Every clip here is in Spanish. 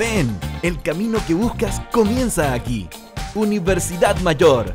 Ven, el camino que buscas comienza aquí. Universidad Mayor.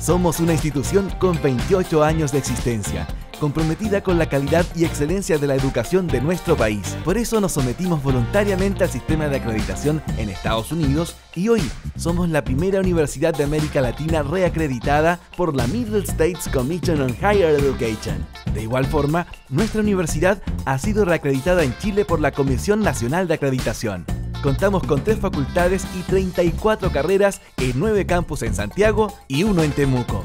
Somos una institución con 28 años de existencia, comprometida con la calidad y excelencia de la educación de nuestro país. Por eso nos sometimos voluntariamente al sistema de acreditación en Estados Unidos y hoy somos la primera universidad de América Latina reacreditada por la Middle States Commission on Higher Education. De igual forma, nuestra universidad ha sido reacreditada en Chile por la Comisión Nacional de Acreditación. Contamos con tres facultades y 34 carreras en nueve campus en Santiago y uno en Temuco.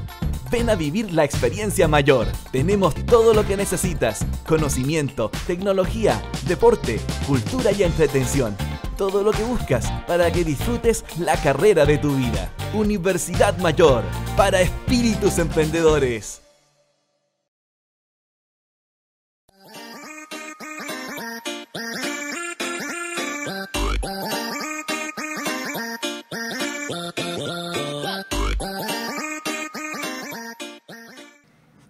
Ven a vivir la experiencia mayor. Tenemos todo lo que necesitas. Conocimiento, tecnología, deporte, cultura y entretención. Todo lo que buscas para que disfrutes la carrera de tu vida. Universidad Mayor, para espíritus emprendedores.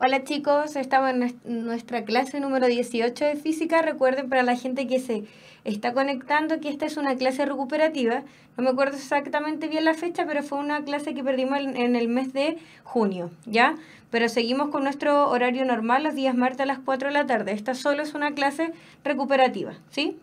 Hola chicos, estamos en nuestra clase número 18 de física. Recuerden para la gente que se está conectando que esta es una clase recuperativa. No me acuerdo exactamente bien la fecha, pero fue una clase que perdimos en el mes de junio, ¿ya? Pero seguimos con nuestro horario normal los días martes a las 4 de la tarde. Esta solo es una clase recuperativa, ¿sí?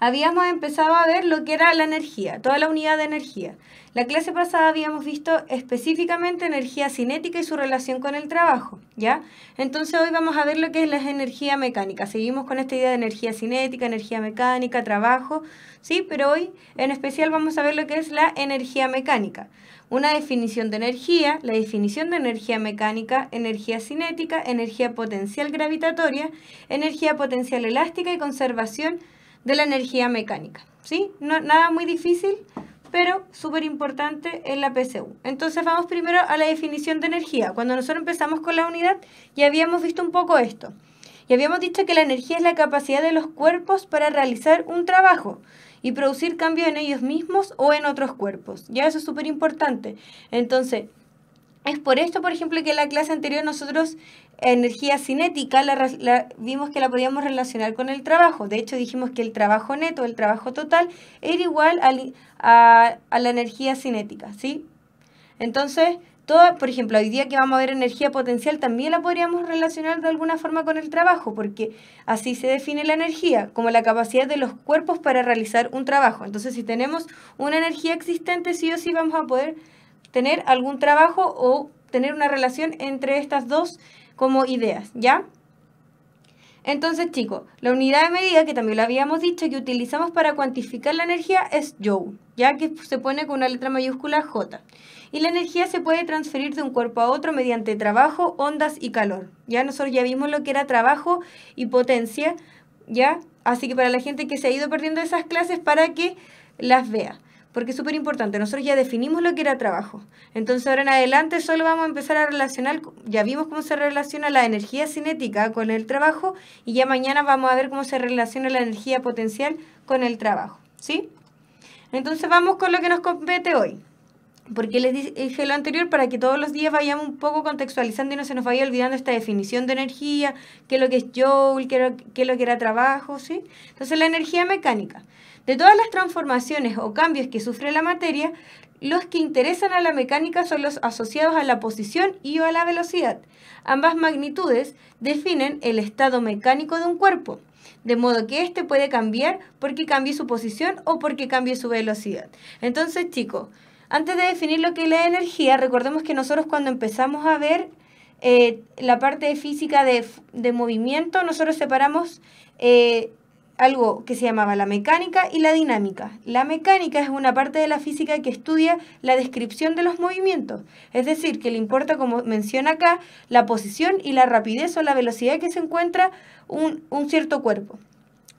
habíamos empezado a ver lo que era la energía, toda la unidad de energía. La clase pasada habíamos visto específicamente energía cinética y su relación con el trabajo, ¿ya? Entonces hoy vamos a ver lo que es la energía mecánica. Seguimos con esta idea de energía cinética, energía mecánica, trabajo, ¿sí? Pero hoy en especial vamos a ver lo que es la energía mecánica una definición de energía, la definición de energía mecánica, energía cinética, energía potencial gravitatoria, energía potencial elástica y conservación de la energía mecánica. ¿sí? No, nada muy difícil, pero súper importante en la PCU. Entonces vamos primero a la definición de energía. Cuando nosotros empezamos con la unidad ya habíamos visto un poco esto. Y habíamos dicho que la energía es la capacidad de los cuerpos para realizar un trabajo y producir cambios en ellos mismos o en otros cuerpos. Ya eso es súper importante. Entonces, es por esto, por ejemplo, que en la clase anterior nosotros energía cinética la, vimos que la podíamos relacionar con el trabajo. De hecho, dijimos que el trabajo neto, el trabajo total, era igual a, la energía cinética, ¿sí? Entonces, toda por ejemplo, hoy día que vamos a ver energía potencial, también la podríamos relacionar de alguna forma con el trabajo, porque así se define la energía, como la capacidad de los cuerpos para realizar un trabajo. Entonces, si tenemos una energía existente, sí o sí vamos a poder tener algún trabajo o tener una relación entre estas dos como ideas, ¿ya? Entonces, chicos, la unidad de medida, que también lo habíamos dicho, que utilizamos para cuantificar la energía es Joule, ya que se pone con una letra mayúscula J. Y la energía se puede transferir de un cuerpo a otro mediante trabajo, ondas y calor. Ya nosotros ya vimos lo que era trabajo y potencia, ¿ya? Así que para la gente que se ha ido perdiendo esas clases, para que las vea porque es súper importante. Nosotros ya definimos lo que era trabajo. Entonces ahora en adelante solo vamos a empezar a relacionar, ya vimos cómo se relaciona la energía cinética con el trabajo y ya mañana vamos a ver cómo se relaciona la energía potencial con el trabajo. ¿Sí? Entonces vamos con lo que nos compete hoy. Porque les dije lo anterior para que todos los días vayamos un poco contextualizando y no se nos vaya olvidando esta definición de energía, qué es lo que es Joule, qué es lo que era trabajo, ¿sí? Entonces la energía mecánica. De todas las transformaciones o cambios que sufre la materia, los que interesan a la mecánica son los asociados a la posición y o a la velocidad. Ambas magnitudes definen el estado mecánico de un cuerpo, de modo que éste puede cambiar porque cambie su posición o porque cambie su velocidad. Entonces, chicos, antes de definir lo que es la energía, recordemos que nosotros cuando empezamos a ver eh, la parte física de, movimiento, nosotros separamos... Eh, algo que se llamaba la mecánica y la dinámica. La mecánica es una parte de la física que estudia la descripción de los movimientos, es decir, que le importa, como menciona acá, la posición y la rapidez o la velocidad que se encuentra un, cierto cuerpo.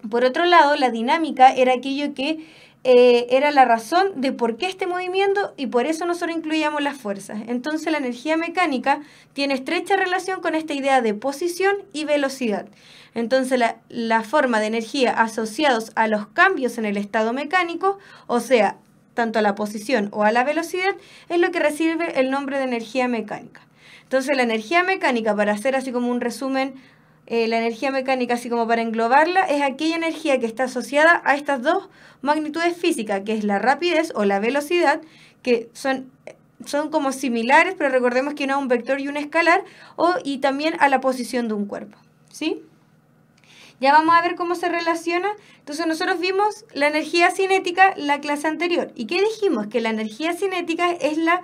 Por otro lado, la dinámica era aquello que eh, era la razón de por qué este movimiento y por eso nosotros incluíamos las fuerzas. Entonces la energía mecánica tiene estrecha relación con esta idea de posición y velocidad. Entonces la, forma de energía asociados a los cambios en el estado mecánico, o sea, tanto a la posición o a la velocidad, es lo que recibe el nombre de energía mecánica. Entonces la energía mecánica, para hacer así como un resumen, eh, la energía mecánica así como para englobarla, es aquella energía que está asociada a estas dos magnitudes físicas, que es la rapidez o la velocidad, que son, como similares, pero recordemos que no es un vector y un escalar, o, y también a la posición de un cuerpo. ¿Sí? Ya vamos a ver cómo se relaciona. Entonces nosotros vimos la energía cinética la clase anterior. ¿Y qué dijimos? Que la energía cinética es la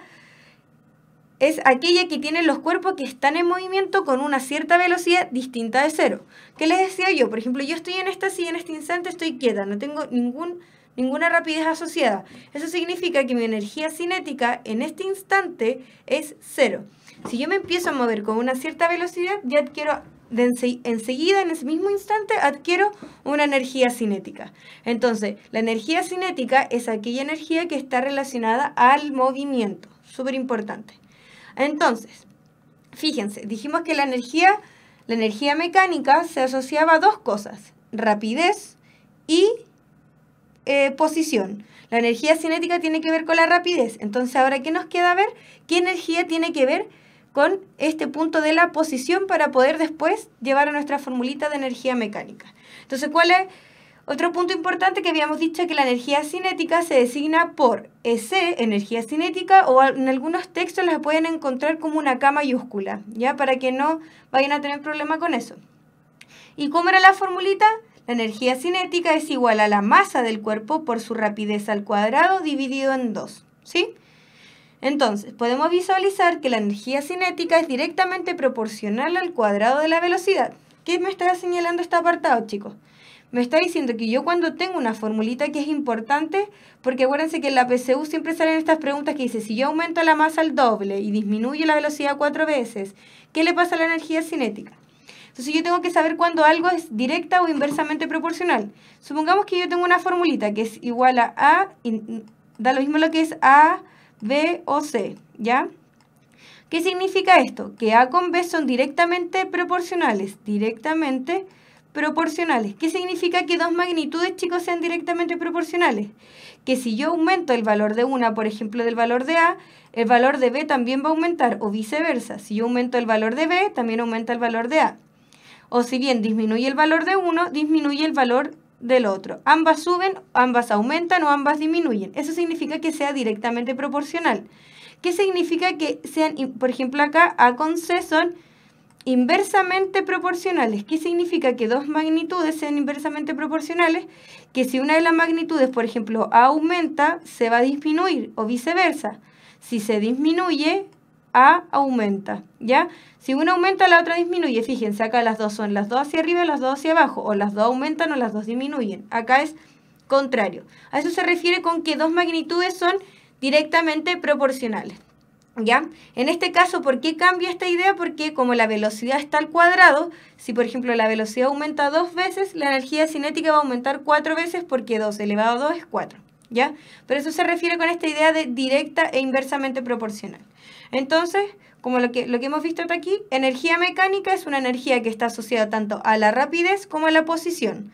es aquella que tienen los cuerpos que están en movimiento con una cierta velocidad distinta de cero. ¿Qué les decía yo? Por ejemplo, yo estoy en esta silla, en este instante estoy quieta, no tengo ningún, ninguna rapidez asociada. Eso significa que mi energía cinética en este instante es cero. Si yo me empiezo a mover con una cierta velocidad, ya adquiero enseguida, en ese mismo instante, adquiero una energía cinética. Entonces, la energía cinética es aquella energía que está relacionada al movimiento, súper importante. Entonces, fíjense, dijimos que la energía, la energía mecánica se asociaba a dos cosas, rapidez y eh, posición. La energía cinética tiene que ver con la rapidez. Entonces, ahora, ¿qué nos queda ver? ¿Qué energía tiene que ver con este punto de la posición para poder después llevar a nuestra formulita de energía mecánica. Entonces, ¿cuál es otro punto importante que habíamos dicho? Que la energía cinética se designa por EC, energía cinética, o en algunos textos la pueden encontrar como una K mayúscula, ¿ya? Para que no vayan a tener problema con eso. ¿Y cómo era la formulita? La energía cinética es igual a la masa del cuerpo por su rapidez al cuadrado dividido en 2, ¿sí? Entonces, podemos visualizar que la energía cinética es directamente proporcional al cuadrado de la velocidad. ¿Qué me está señalando este apartado, chicos? Me está diciendo que yo cuando tengo una formulita que es importante, porque acuérdense que en la PCU siempre salen estas preguntas que dice, si yo aumento la masa al doble y disminuyo la velocidad cuatro veces, ¿qué le pasa a la energía cinética? Entonces yo tengo que saber cuando algo es directa o inversamente proporcional. Supongamos que yo tengo una formulita que es igual a A, da lo mismo lo que es A B o C, ¿ya? ¿Qué significa esto? Que A con B son directamente proporcionales, directamente proporcionales. ¿Qué significa que dos magnitudes, chicos, sean directamente proporcionales? Que si yo aumento el valor de una, por ejemplo, del valor de A, el valor de B también va a aumentar, o viceversa. Si yo aumento el valor de B, también aumenta el valor de A. O si bien disminuye el valor de 1, disminuye el valor del otro. Ambas suben, ambas aumentan o ambas disminuyen. Eso significa que sea directamente proporcional. ¿Qué significa que sean, por ejemplo, acá A con C son inversamente proporcionales? ¿Qué significa que dos magnitudes sean inversamente proporcionales? Que si una de las magnitudes, por ejemplo, aumenta, se va a disminuir o viceversa. Si se disminuye, A aumenta, ¿ya? Si una aumenta, la otra disminuye. Fíjense, acá las dos son las dos hacia arriba, las dos hacia abajo. O las dos aumentan o las dos disminuyen. Acá es contrario. A eso se refiere con que dos magnitudes son directamente proporcionales. ¿Ya? En este caso, ¿por qué cambia esta idea? Porque como la velocidad está al cuadrado, si por ejemplo la velocidad aumenta dos veces, la energía cinética va a aumentar cuatro veces porque 2 elevado a 2 es 4. ¿Ya? Pero eso se refiere con esta idea de directa e inversamente proporcional. Entonces, como lo que, lo que hemos visto hasta aquí, energía mecánica es una energía que está asociada tanto a la rapidez como a la posición.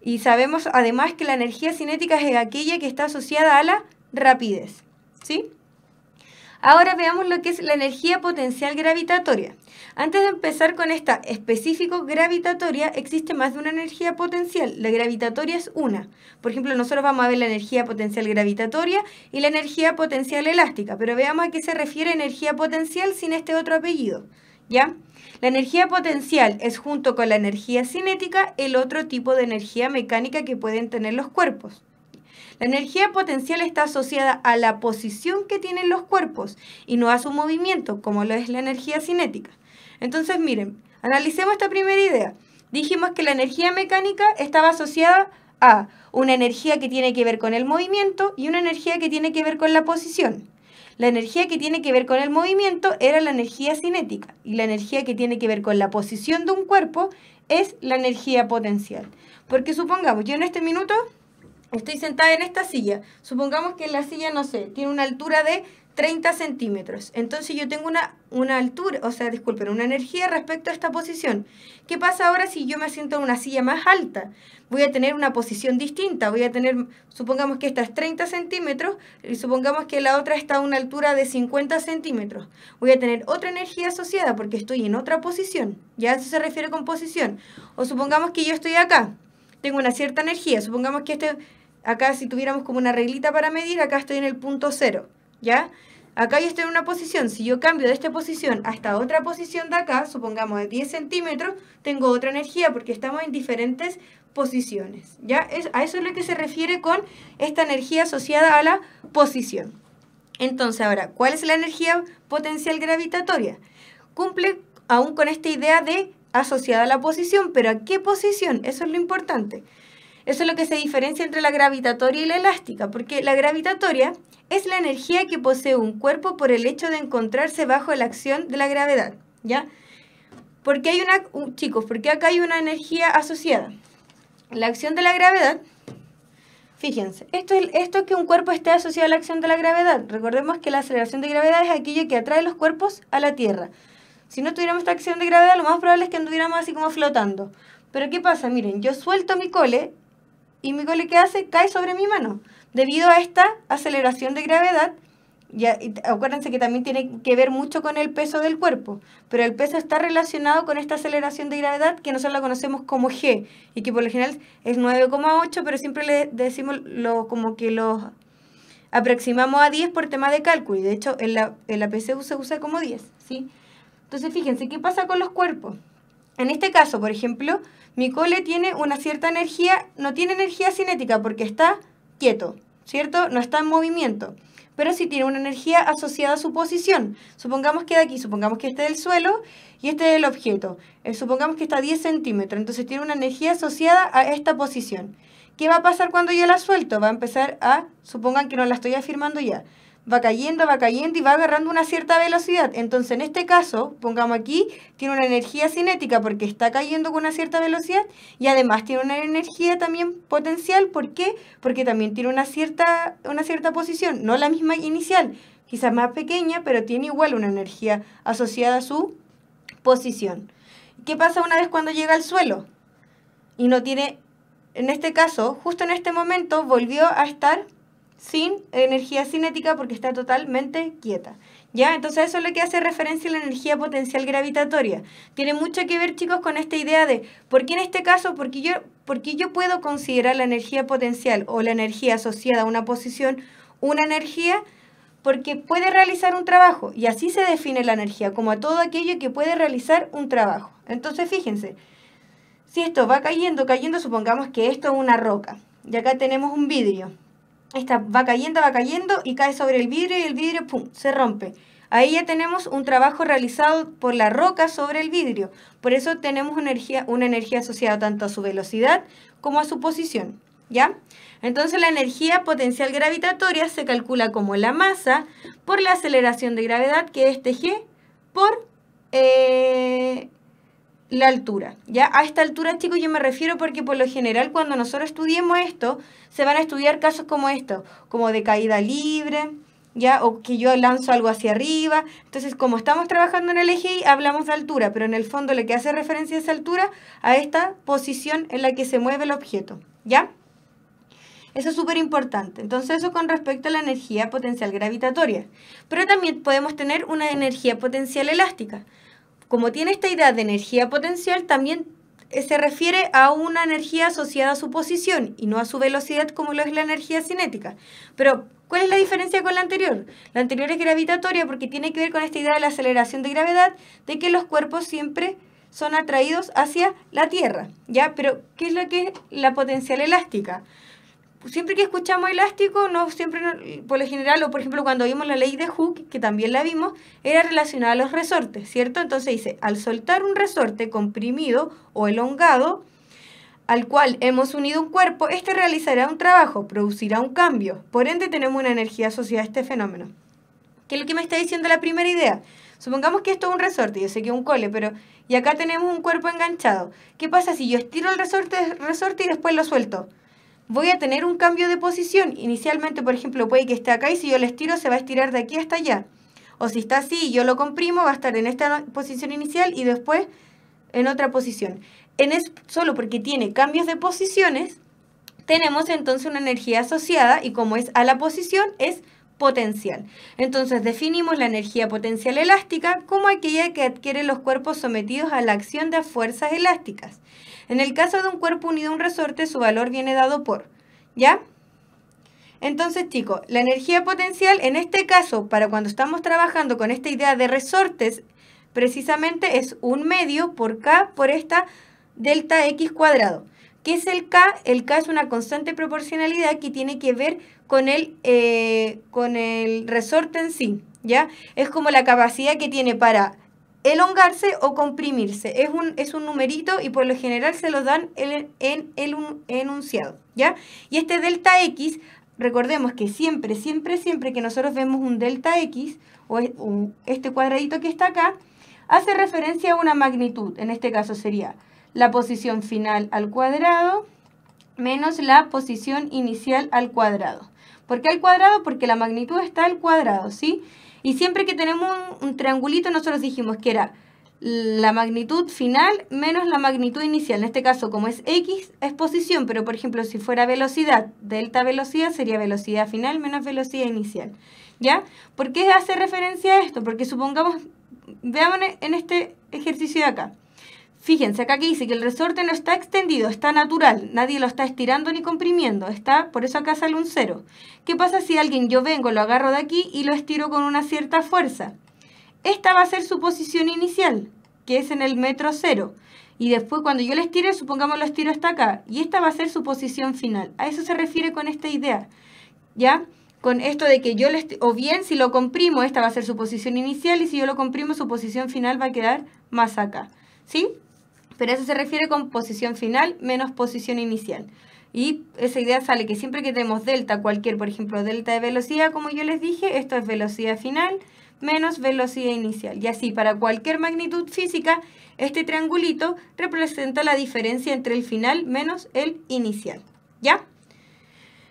Y sabemos además que la energía cinética es aquella que está asociada a la rapidez. ¿Sí? Ahora veamos lo que es la energía potencial gravitatoria. Antes de empezar con esta específico gravitatoria, existe más de una energía potencial. La gravitatoria es una. Por ejemplo, nosotros vamos a ver la energía potencial gravitatoria y la energía potencial elástica, pero veamos a qué se refiere energía potencial sin este otro apellido. ¿Ya? La energía potencial es junto con la energía cinética el otro tipo de energía mecánica que pueden tener los cuerpos. La energía potencial está asociada a la posición que tienen los cuerpos y no a su movimiento, como lo es la energía cinética. Entonces, miren, analicemos esta primera idea. Dijimos que la energía mecánica estaba asociada a una energía que tiene que ver con el movimiento y una energía que tiene que ver con la posición. La energía que tiene que ver con el movimiento era la energía cinética y la energía que tiene que ver con la posición de un cuerpo es la energía potencial. Porque supongamos, yo en este minuto estoy sentada en esta silla. Supongamos que la silla, no sé, tiene una altura de 30 centímetros. Entonces yo tengo una, una altura, o sea, disculpen, una energía respecto a esta posición. ¿Qué pasa ahora si yo me siento en una silla más alta? Voy a tener una posición distinta. Voy a tener, supongamos que esta es 30 centímetros y supongamos que la otra está a una altura de 50 centímetros. Voy a tener otra energía asociada porque estoy en otra posición. Ya eso se refiere con posición. O supongamos que yo estoy acá. Tengo una cierta energía. Supongamos que este acá si tuviéramos como una reglita para medir, acá estoy en el punto cero, ¿ya? Acá yo estoy en una posición, si yo cambio de esta posición a otra posición de acá, supongamos de 10 centímetros, tengo otra energía porque estamos en diferentes posiciones, ¿ya? Es, a eso es lo que se refiere con esta energía asociada a la posición. Entonces, ahora, ¿cuál es la energía potencial gravitatoria? Cumple aún con esta idea de asociada a la posición, pero ¿a qué posición? Eso es lo importante. Eso es lo que se diferencia entre la gravitatoria y la elástica, porque la gravitatoria es la energía que posee un cuerpo por el hecho de encontrarse bajo la acción de la gravedad, ¿ya? Porque hay una, chicos, porque acá hay una energía asociada. La acción de la gravedad, fíjense, esto es, esto que un cuerpo esté asociado a la acción de la gravedad. Recordemos que la aceleración de gravedad es aquello que atrae los cuerpos a la Tierra. Si no tuviéramos esta acción de gravedad, lo más probable es que anduviéramos así como flotando. Pero ¿qué pasa? Miren, yo suelto mi cole y mi cole que hace? Cae sobre mi mano. Debido a esta aceleración de gravedad, ya, acuérdense que también tiene que ver mucho con el peso del cuerpo, pero el peso está relacionado con esta aceleración de gravedad que nosotros la conocemos como G y que por lo general es 9,8, pero siempre le decimos lo, como que lo aproximamos a 10 por tema de cálculo y de hecho en la, PCU se usa como 10, ¿sí? Entonces fíjense, ¿qué pasa con los cuerpos? En este caso, por ejemplo, mi cole tiene una cierta energía, no tiene energía cinética porque está quieto, ¿cierto? No está en movimiento, pero sí tiene una energía asociada a su posición. Supongamos que de aquí, supongamos que este es el suelo y este es el objeto. Eh, supongamos que está a 10 centímetros, entonces tiene una energía asociada a esta posición. ¿Qué va a pasar cuando yo la suelto? Va a empezar a, supongan que no la estoy afirmando ya, va cayendo, va cayendo y va agarrando una cierta velocidad. Entonces, en este caso, pongamos aquí, tiene una energía cinética porque está cayendo con una cierta velocidad y además tiene una energía también potencial. ¿Por qué? Porque también tiene una cierta, una cierta posición, no la misma inicial, quizás más pequeña, pero tiene igual una energía asociada a su posición. ¿Qué pasa una vez cuando llega al suelo? Y no tiene, en este caso, justo en este momento, volvió a estar sin energía cinética porque está totalmente quieta. ¿Ya? Entonces eso es lo que hace referencia a la energía potencial gravitatoria. Tiene mucho que ver, chicos, con esta idea de por qué en este caso, porque yo, porque yo puedo considerar la energía potencial o la energía asociada a una posición una energía porque puede realizar un trabajo y así se define la energía, como a todo aquello que puede realizar un trabajo. Entonces, fíjense, si esto va cayendo, cayendo, supongamos que esto es una roca y acá tenemos un vidrio, esta va cayendo, va cayendo y cae sobre el vidrio y el vidrio, ¡pum!, se rompe. Ahí ya tenemos un trabajo realizado por la roca sobre el vidrio. Por eso tenemos una energía, una energía asociada tanto a su velocidad como a su posición. ¿Ya? Entonces la energía potencial gravitatoria se calcula como la masa por la aceleración de gravedad que es este g por eh, la altura. ¿ya? A esta altura, chicos, yo me refiero porque por lo general cuando nosotros estudiemos esto, se van a estudiar casos como esto como de caída libre, ¿ya? o que yo lanzo algo hacia arriba. Entonces, como estamos trabajando en el eje Y, hablamos de altura, pero en el fondo lo que hace referencia es altura a esta posición en la que se mueve el objeto. ¿ya? Eso es súper importante. Entonces, eso con respecto a la energía potencial gravitatoria. Pero también podemos tener una energía potencial elástica como tiene esta idea de energía potencial, también eh, se refiere a una energía asociada a su posición y no a su velocidad como lo es la energía cinética. Pero, ¿cuál es la diferencia con la anterior? La anterior es gravitatoria porque tiene que ver con esta idea de la aceleración de gravedad, de que los cuerpos siempre son atraídos hacia la Tierra, ¿ya? Pero, ¿qué es lo que es la potencial elástica? siempre que escuchamos elástico, no siempre, por lo general, o por ejemplo cuando vimos la ley de Hooke, que también la vimos, era relacionada a los resortes, ¿cierto? Entonces dice, al soltar un resorte comprimido o elongado, al cual hemos unido un cuerpo, este realizará un trabajo, producirá un cambio. Por ende, tenemos una energía asociada a este fenómeno. ¿Qué es lo que me está diciendo la primera idea? Supongamos que esto es un resorte, yo sé que es un cole, pero y acá tenemos un cuerpo enganchado. ¿Qué pasa si yo estiro el resorte, resorte y después lo suelto? voy a tener un cambio de posición. Inicialmente, por ejemplo, puede que esté acá y si yo le estiro se va a estirar de aquí hasta allá. O si está así y yo lo comprimo, va a estar en esta posición inicial y después en otra posición. En es, solo porque tiene cambios de posiciones, tenemos entonces una energía asociada y como es a la posición, es potencial. Entonces definimos la energía potencial elástica como aquella que adquieren los cuerpos sometidos a la acción de fuerzas elásticas. En el caso de un cuerpo unido a un resorte, su valor viene dado por, ¿ya? Entonces, chicos, la energía potencial, en este caso, para cuando estamos trabajando con esta idea de resortes, precisamente es un medio por K por esta delta X cuadrado. ¿Qué es el K? El K es una constante proporcionalidad que tiene que ver con el, eh, con el resorte en sí, ¿ya? Es como la capacidad que tiene para elongarse o comprimirse. Es un, es un numerito y por lo general se lo dan en, el enunciado, ¿ya? Y este delta X, recordemos que siempre, siempre, siempre que nosotros vemos un delta X, o, este cuadradito que está acá, hace referencia a una magnitud, en este caso sería la posición final al cuadrado menos la posición inicial al cuadrado. ¿Por qué al cuadrado? Porque la magnitud está al cuadrado, ¿sí? sí y siempre que tenemos un, triangulito, nosotros dijimos que era la magnitud final menos la magnitud inicial. En este caso, como es X, es posición, pero por ejemplo, si fuera velocidad, delta velocidad sería velocidad final menos velocidad inicial. ¿Ya? ¿Por qué hace referencia a esto? Porque supongamos, veamos en este ejercicio de acá. Fíjense, acá que dice que el resorte no está extendido, está natural, nadie lo está estirando ni comprimiendo, está, por eso acá sale un cero. ¿Qué pasa si alguien, yo vengo, lo agarro de aquí y lo estiro con una cierta fuerza? Esta va a ser su posición inicial, que es en el metro cero. Y después cuando yo lo estire, supongamos lo estiro hasta acá, y esta va a ser su posición final. A eso se refiere con esta idea, ¿ya? Con esto de que yo, lo o bien si lo comprimo, esta va a ser su posición inicial, y si yo lo comprimo, su posición final va a quedar más acá, ¿sí? pero eso se refiere con posición final menos posición inicial. Y esa idea sale que siempre que tenemos delta, cualquier, por ejemplo, delta de velocidad, como yo les dije, esto es velocidad final menos velocidad inicial. Y así, para cualquier magnitud física, este triangulito representa la diferencia entre el final menos el inicial. ¿Ya?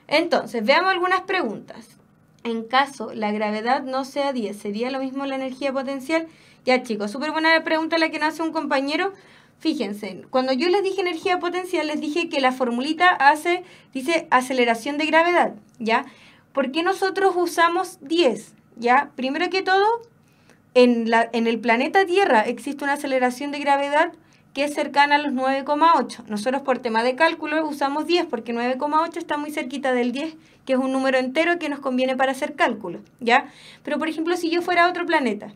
Entonces, veamos algunas preguntas. En caso la gravedad no sea 10, ¿sería lo mismo la energía potencial? Ya chicos, súper buena pregunta la que nos hace un compañero, Fíjense, cuando yo les dije energía potencial, les dije que la formulita hace, dice aceleración de gravedad, ¿ya? ¿Por qué nosotros usamos 10? ¿Ya? Primero que todo, en, la, en el planeta Tierra existe una aceleración de gravedad que es cercana a los 9,8. Nosotros por tema de cálculo usamos 10 porque 9,8 está muy cerquita del 10, que es un número entero que nos conviene para hacer cálculo. ¿ya? Pero por ejemplo, si yo fuera a otro planeta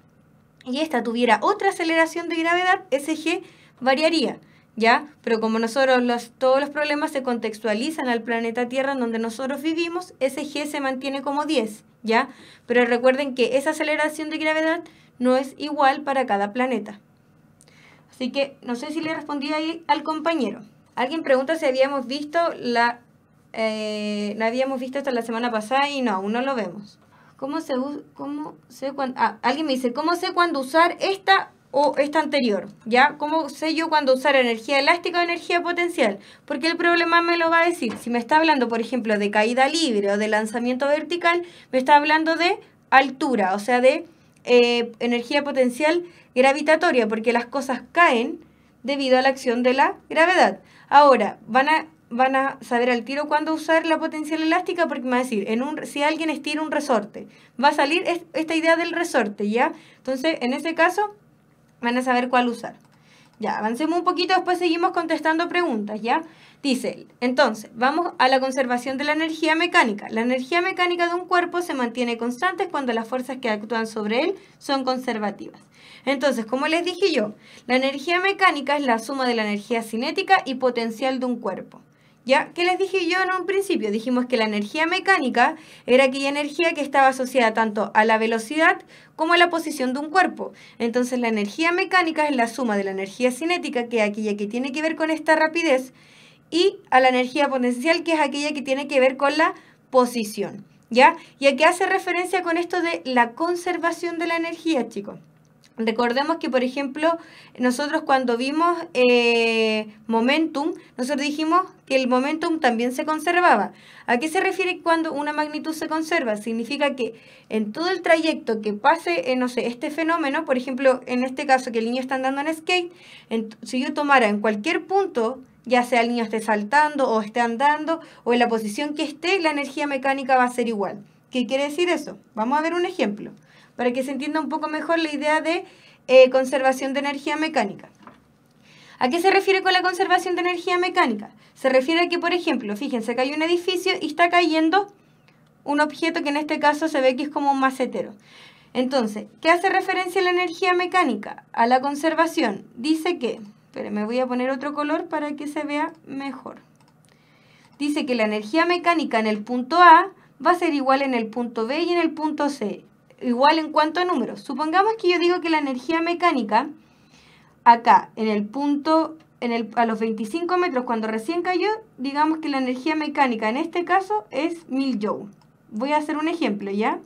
y esta tuviera otra aceleración de gravedad, ese g variaría, ¿ya? Pero como nosotros los, todos los problemas se contextualizan al planeta Tierra en donde nosotros vivimos, ese G se mantiene como 10, ¿ya? Pero recuerden que esa aceleración de gravedad no es igual para cada planeta. Así que no sé si le respondí ahí al compañero. Alguien pregunta si habíamos visto la... Eh, no habíamos visto hasta la semana pasada y no, aún no lo vemos. ¿Cómo se, cómo sé cuándo? Ah, alguien me dice, ¿cómo sé cuándo usar esta o esta anterior, ¿ya? ¿Cómo sé yo cuándo usar energía elástica o energía potencial? Porque el problema me lo va a decir. Si me está hablando, por ejemplo, de caída libre o de lanzamiento vertical, me está hablando de altura, o sea, de eh, energía potencial gravitatoria, porque las cosas caen debido a la acción de la gravedad. Ahora, van a, van a saber al tiro cuándo usar la potencial elástica, porque me va a decir, en un, si alguien estira un resorte, va a salir esta idea del resorte, ¿ya? Entonces, en ese caso van a saber cuál usar. Ya, avancemos un poquito, después seguimos contestando preguntas, ¿ya? Dice, entonces, vamos a la conservación de la energía mecánica. La energía mecánica de un cuerpo se mantiene constante cuando las fuerzas que actúan sobre él son conservativas. Entonces, como les dije yo, la energía mecánica es la suma de la energía cinética y potencial de un cuerpo. ¿Ya? ¿Qué les dije yo en un principio? Dijimos que la energía mecánica era aquella energía que estaba asociada tanto a la velocidad como a la posición de un cuerpo. Entonces la energía mecánica es la suma de la energía cinética, que es aquella que tiene que ver con esta rapidez, y a la energía potencial, que es aquella que tiene que ver con la posición. ¿Ya? ¿Y a qué hace referencia con esto de la conservación de la energía, chicos? Recordemos que, por ejemplo, nosotros cuando vimos eh, momentum, nosotros dijimos que el momentum también se conservaba. ¿A qué se refiere cuando una magnitud se conserva? Significa que en todo el trayecto que pase, eh, no sé, este fenómeno, por ejemplo, en este caso que el niño está andando en skate, si yo tomara en cualquier punto, ya sea el niño esté saltando o esté andando o en la posición que esté, la energía mecánica va a ser igual. ¿Qué quiere decir eso? Vamos a ver un ejemplo para que se entienda un poco mejor la idea de eh, conservación de energía mecánica. ¿A qué se refiere con la conservación de energía mecánica? Se refiere a que, por ejemplo, fíjense que hay un edificio y está cayendo un objeto que en este caso se ve que es como un macetero. Entonces, ¿qué hace referencia la energía mecánica? A la conservación. Dice que, pero me voy a poner otro color para que se vea mejor. Dice que la energía mecánica en el punto A va a ser igual en el punto B y en el punto C igual en cuanto a números. Supongamos que yo digo que la energía mecánica, acá, en el punto, a los 25 metros cuando recién cayó, digamos que la energía mecánica en este caso es 1000 joules. Voy a hacer un ejemplo, ¿ya?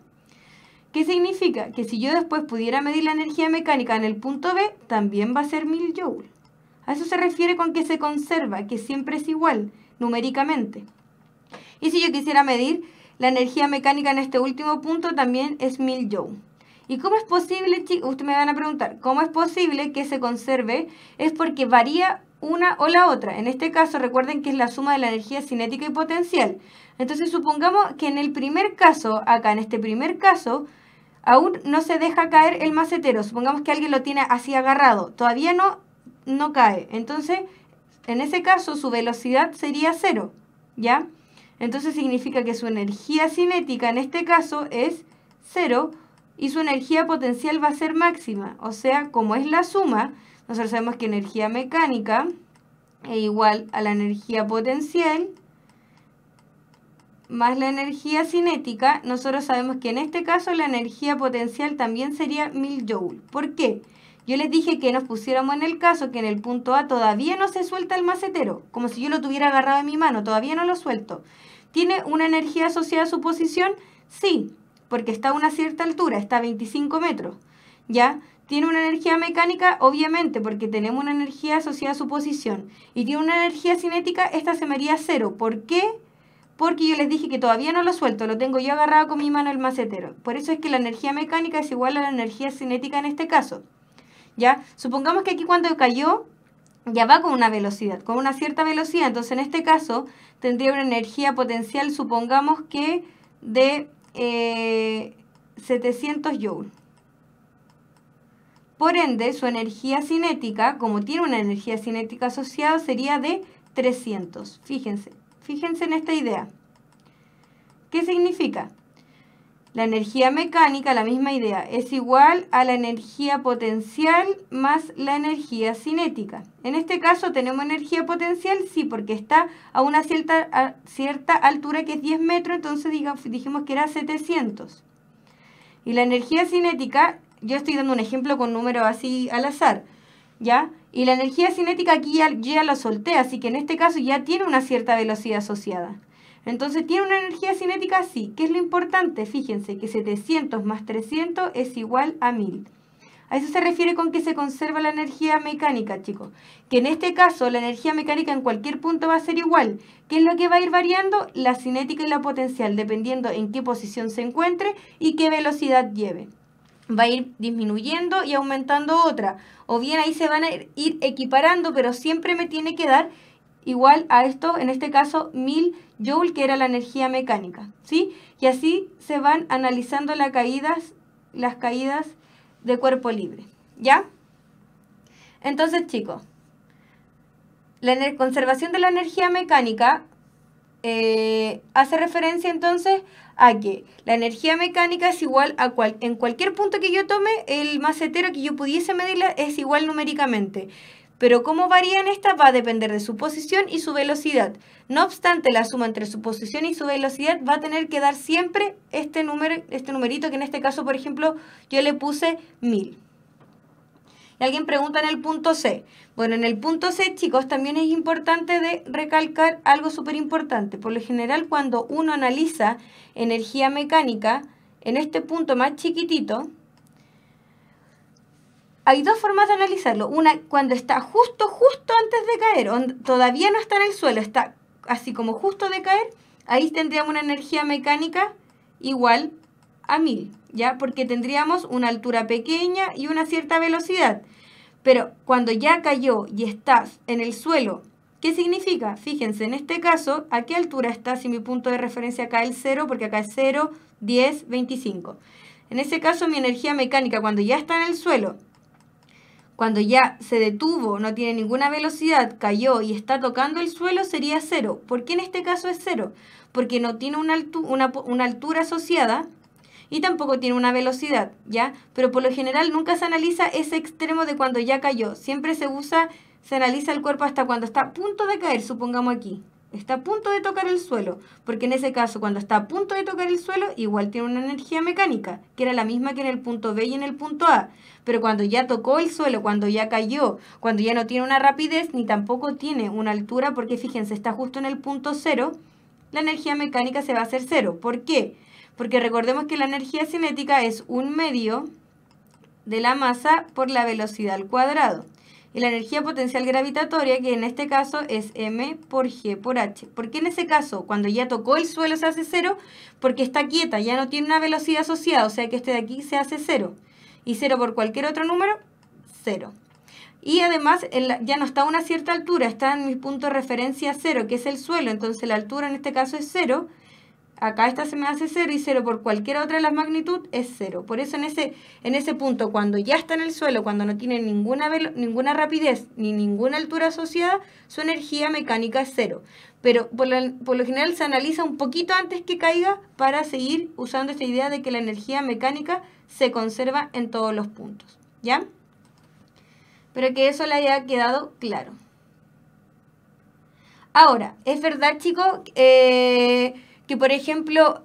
¿Qué significa? Que si yo después pudiera medir la energía mecánica en el punto B, también va a ser 1000 joules. A eso se refiere con que se conserva, que siempre es igual, numéricamente. Y si yo quisiera medir la energía mecánica en este último punto también es 1000 joules. ¿Y cómo es posible, chicos? Ustedes me van a preguntar, ¿cómo es posible que se conserve? Es porque varía una o la otra. En este caso, recuerden que es la suma de la energía cinética y potencial. Entonces, supongamos que en el primer caso, acá en este primer caso, aún no se deja caer el macetero. Supongamos que alguien lo tiene así agarrado. Todavía no, no cae. Entonces, en ese caso, su velocidad sería cero. ¿Ya? Entonces significa que su energía cinética en este caso es cero y su energía potencial va a ser máxima. O sea, como es la suma, nosotros sabemos que energía mecánica es igual a la energía potencial más la energía cinética, nosotros sabemos que en este caso la energía potencial también sería 1000 joule. ¿Por qué? Yo les dije que nos pusiéramos en el caso que en el punto A todavía no se suelta el macetero, como si yo lo tuviera agarrado en mi mano, todavía no lo suelto. ¿Tiene una energía asociada a su posición? Sí, porque está a una cierta altura, está a 25 metros. ¿Ya? Tiene una energía mecánica, obviamente, porque tenemos una energía asociada a su posición. Y tiene una energía cinética, esta se me haría cero. ¿Por qué? Porque yo les dije que todavía no lo suelto, lo tengo yo agarrado con mi mano el macetero. Por eso es que la energía mecánica es igual a la energía cinética en este caso. ¿Ya? Supongamos que aquí cuando cayó, ya va con una velocidad, con una cierta velocidad. Entonces, en este caso, tendría una energía potencial, supongamos que de 700 eh, joules. Por ende, su energía cinética, como tiene una energía cinética asociada, sería de 300. Fíjense, fíjense en esta idea. ¿Qué significa? La energía mecánica, la misma idea, es igual a la energía potencial más la energía cinética. En este caso tenemos energía potencial, sí, porque está a una cierta, cierta altura que es 10 metros, entonces dijimos que era 700. Y la energía cinética, yo estoy dando un ejemplo con números así al azar, ¿ya? Y la energía cinética aquí ya la solté, así que en este caso ya tiene una cierta velocidad asociada. Entonces tiene una energía cinética así. ¿Qué es lo importante? Fíjense que 700 más 300 es igual a 1000. A eso se refiere con que se conserva la energía mecánica, chicos. Que en este caso la energía mecánica en cualquier punto va a ser igual. ¿Qué es lo que va a ir variando? La cinética y la potencial, dependiendo en qué posición se encuentre y qué velocidad lleve. Va a ir disminuyendo y aumentando otra. O bien ahí se van a ir equiparando, pero siempre me tiene que dar igual a esto, en este caso 1000 joule, que era la energía mecánica, ¿sí? Y así se van analizando las caídas, las caídas de cuerpo libre, ¿ya? Entonces, chicos, la conservación de la energía mecánica eh, hace referencia entonces a que la energía mecánica es igual a cual, en cualquier punto que yo tome, el macetero que yo pudiese medirla es igual numéricamente. Pero cómo varían estas va a depender de su posición y su velocidad. No obstante, la suma entre su posición y su velocidad va a tener que dar siempre este, número, este numerito que en este caso, por ejemplo, yo le puse 1000. Y alguien pregunta en el punto C. Bueno, en el punto C, chicos, también es importante de recalcar algo súper importante. Por lo general, cuando uno analiza energía mecánica, en este punto más chiquitito, hay dos formas de analizarlo. Una, cuando está justo, justo antes de caer, todavía no está en el suelo, está así como justo de caer, ahí tendríamos una energía mecánica igual a 1000, ¿ya? Porque tendríamos una altura pequeña y una cierta velocidad. Pero cuando ya cayó y estás en el suelo, ¿qué significa? Fíjense, en este caso, ¿a qué altura está si mi punto de referencia acá es 0? Porque acá es 0, 10, 25. En ese caso, mi energía mecánica, cuando ya está en el suelo, cuando ya se detuvo, no tiene ninguna velocidad, cayó y está tocando el suelo, sería cero. ¿Por qué en este caso es cero? Porque no tiene una, una, una altura asociada y tampoco tiene una velocidad, ¿ya? Pero por lo general nunca se analiza ese extremo de cuando ya cayó. Siempre se usa, se analiza el cuerpo hasta cuando está a punto de caer, supongamos aquí. Está a punto de tocar el suelo, porque en ese caso, cuando está a punto de tocar el suelo, igual tiene una energía mecánica, que era la misma que en el punto B y en el punto A pero cuando ya tocó el suelo, cuando ya cayó, cuando ya no tiene una rapidez ni tampoco tiene una altura, porque fíjense, está justo en el punto cero, la energía mecánica se va a hacer cero. ¿Por qué? Porque recordemos que la energía cinética es un medio de la masa por la velocidad al cuadrado. Y la energía potencial gravitatoria, que en este caso es m por g por h. ¿Por qué en ese caso, cuando ya tocó el suelo, se hace cero? Porque está quieta, ya no tiene una velocidad asociada, o sea que este de aquí se hace cero y cero por cualquier otro número, cero. Y además ya no está a una cierta altura, está en mi punto de referencia cero, que es el suelo, entonces la altura en este caso es cero. Acá esta se me hace cero y cero por cualquier otra de las magnitudes es cero. Por eso en ese, en ese punto, cuando ya está en el suelo, cuando no tiene ninguna, ninguna rapidez ni ninguna altura asociada, su energía mecánica es cero. Pero por, por lo general se analiza un poquito antes que caiga para seguir usando esta idea de que la energía mecánica se conserva en todos los puntos, ¿ya? Pero que eso le haya quedado claro. Ahora, es verdad, chicos, eh, que por ejemplo,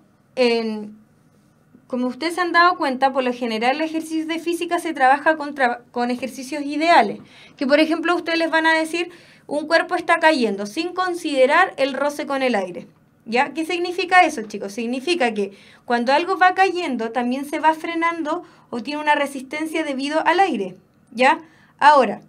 como ustedes se han dado cuenta, por lo general el ejercicio de física se trabaja con, con ejercicios ideales. Que por ejemplo, ustedes les van a decir, un cuerpo está cayendo, sin considerar el roce con el aire. ¿Ya? ¿Qué significa eso, chicos? Significa que cuando algo va cayendo, también se va frenando o tiene una resistencia debido al aire, ¿ya? Ahora,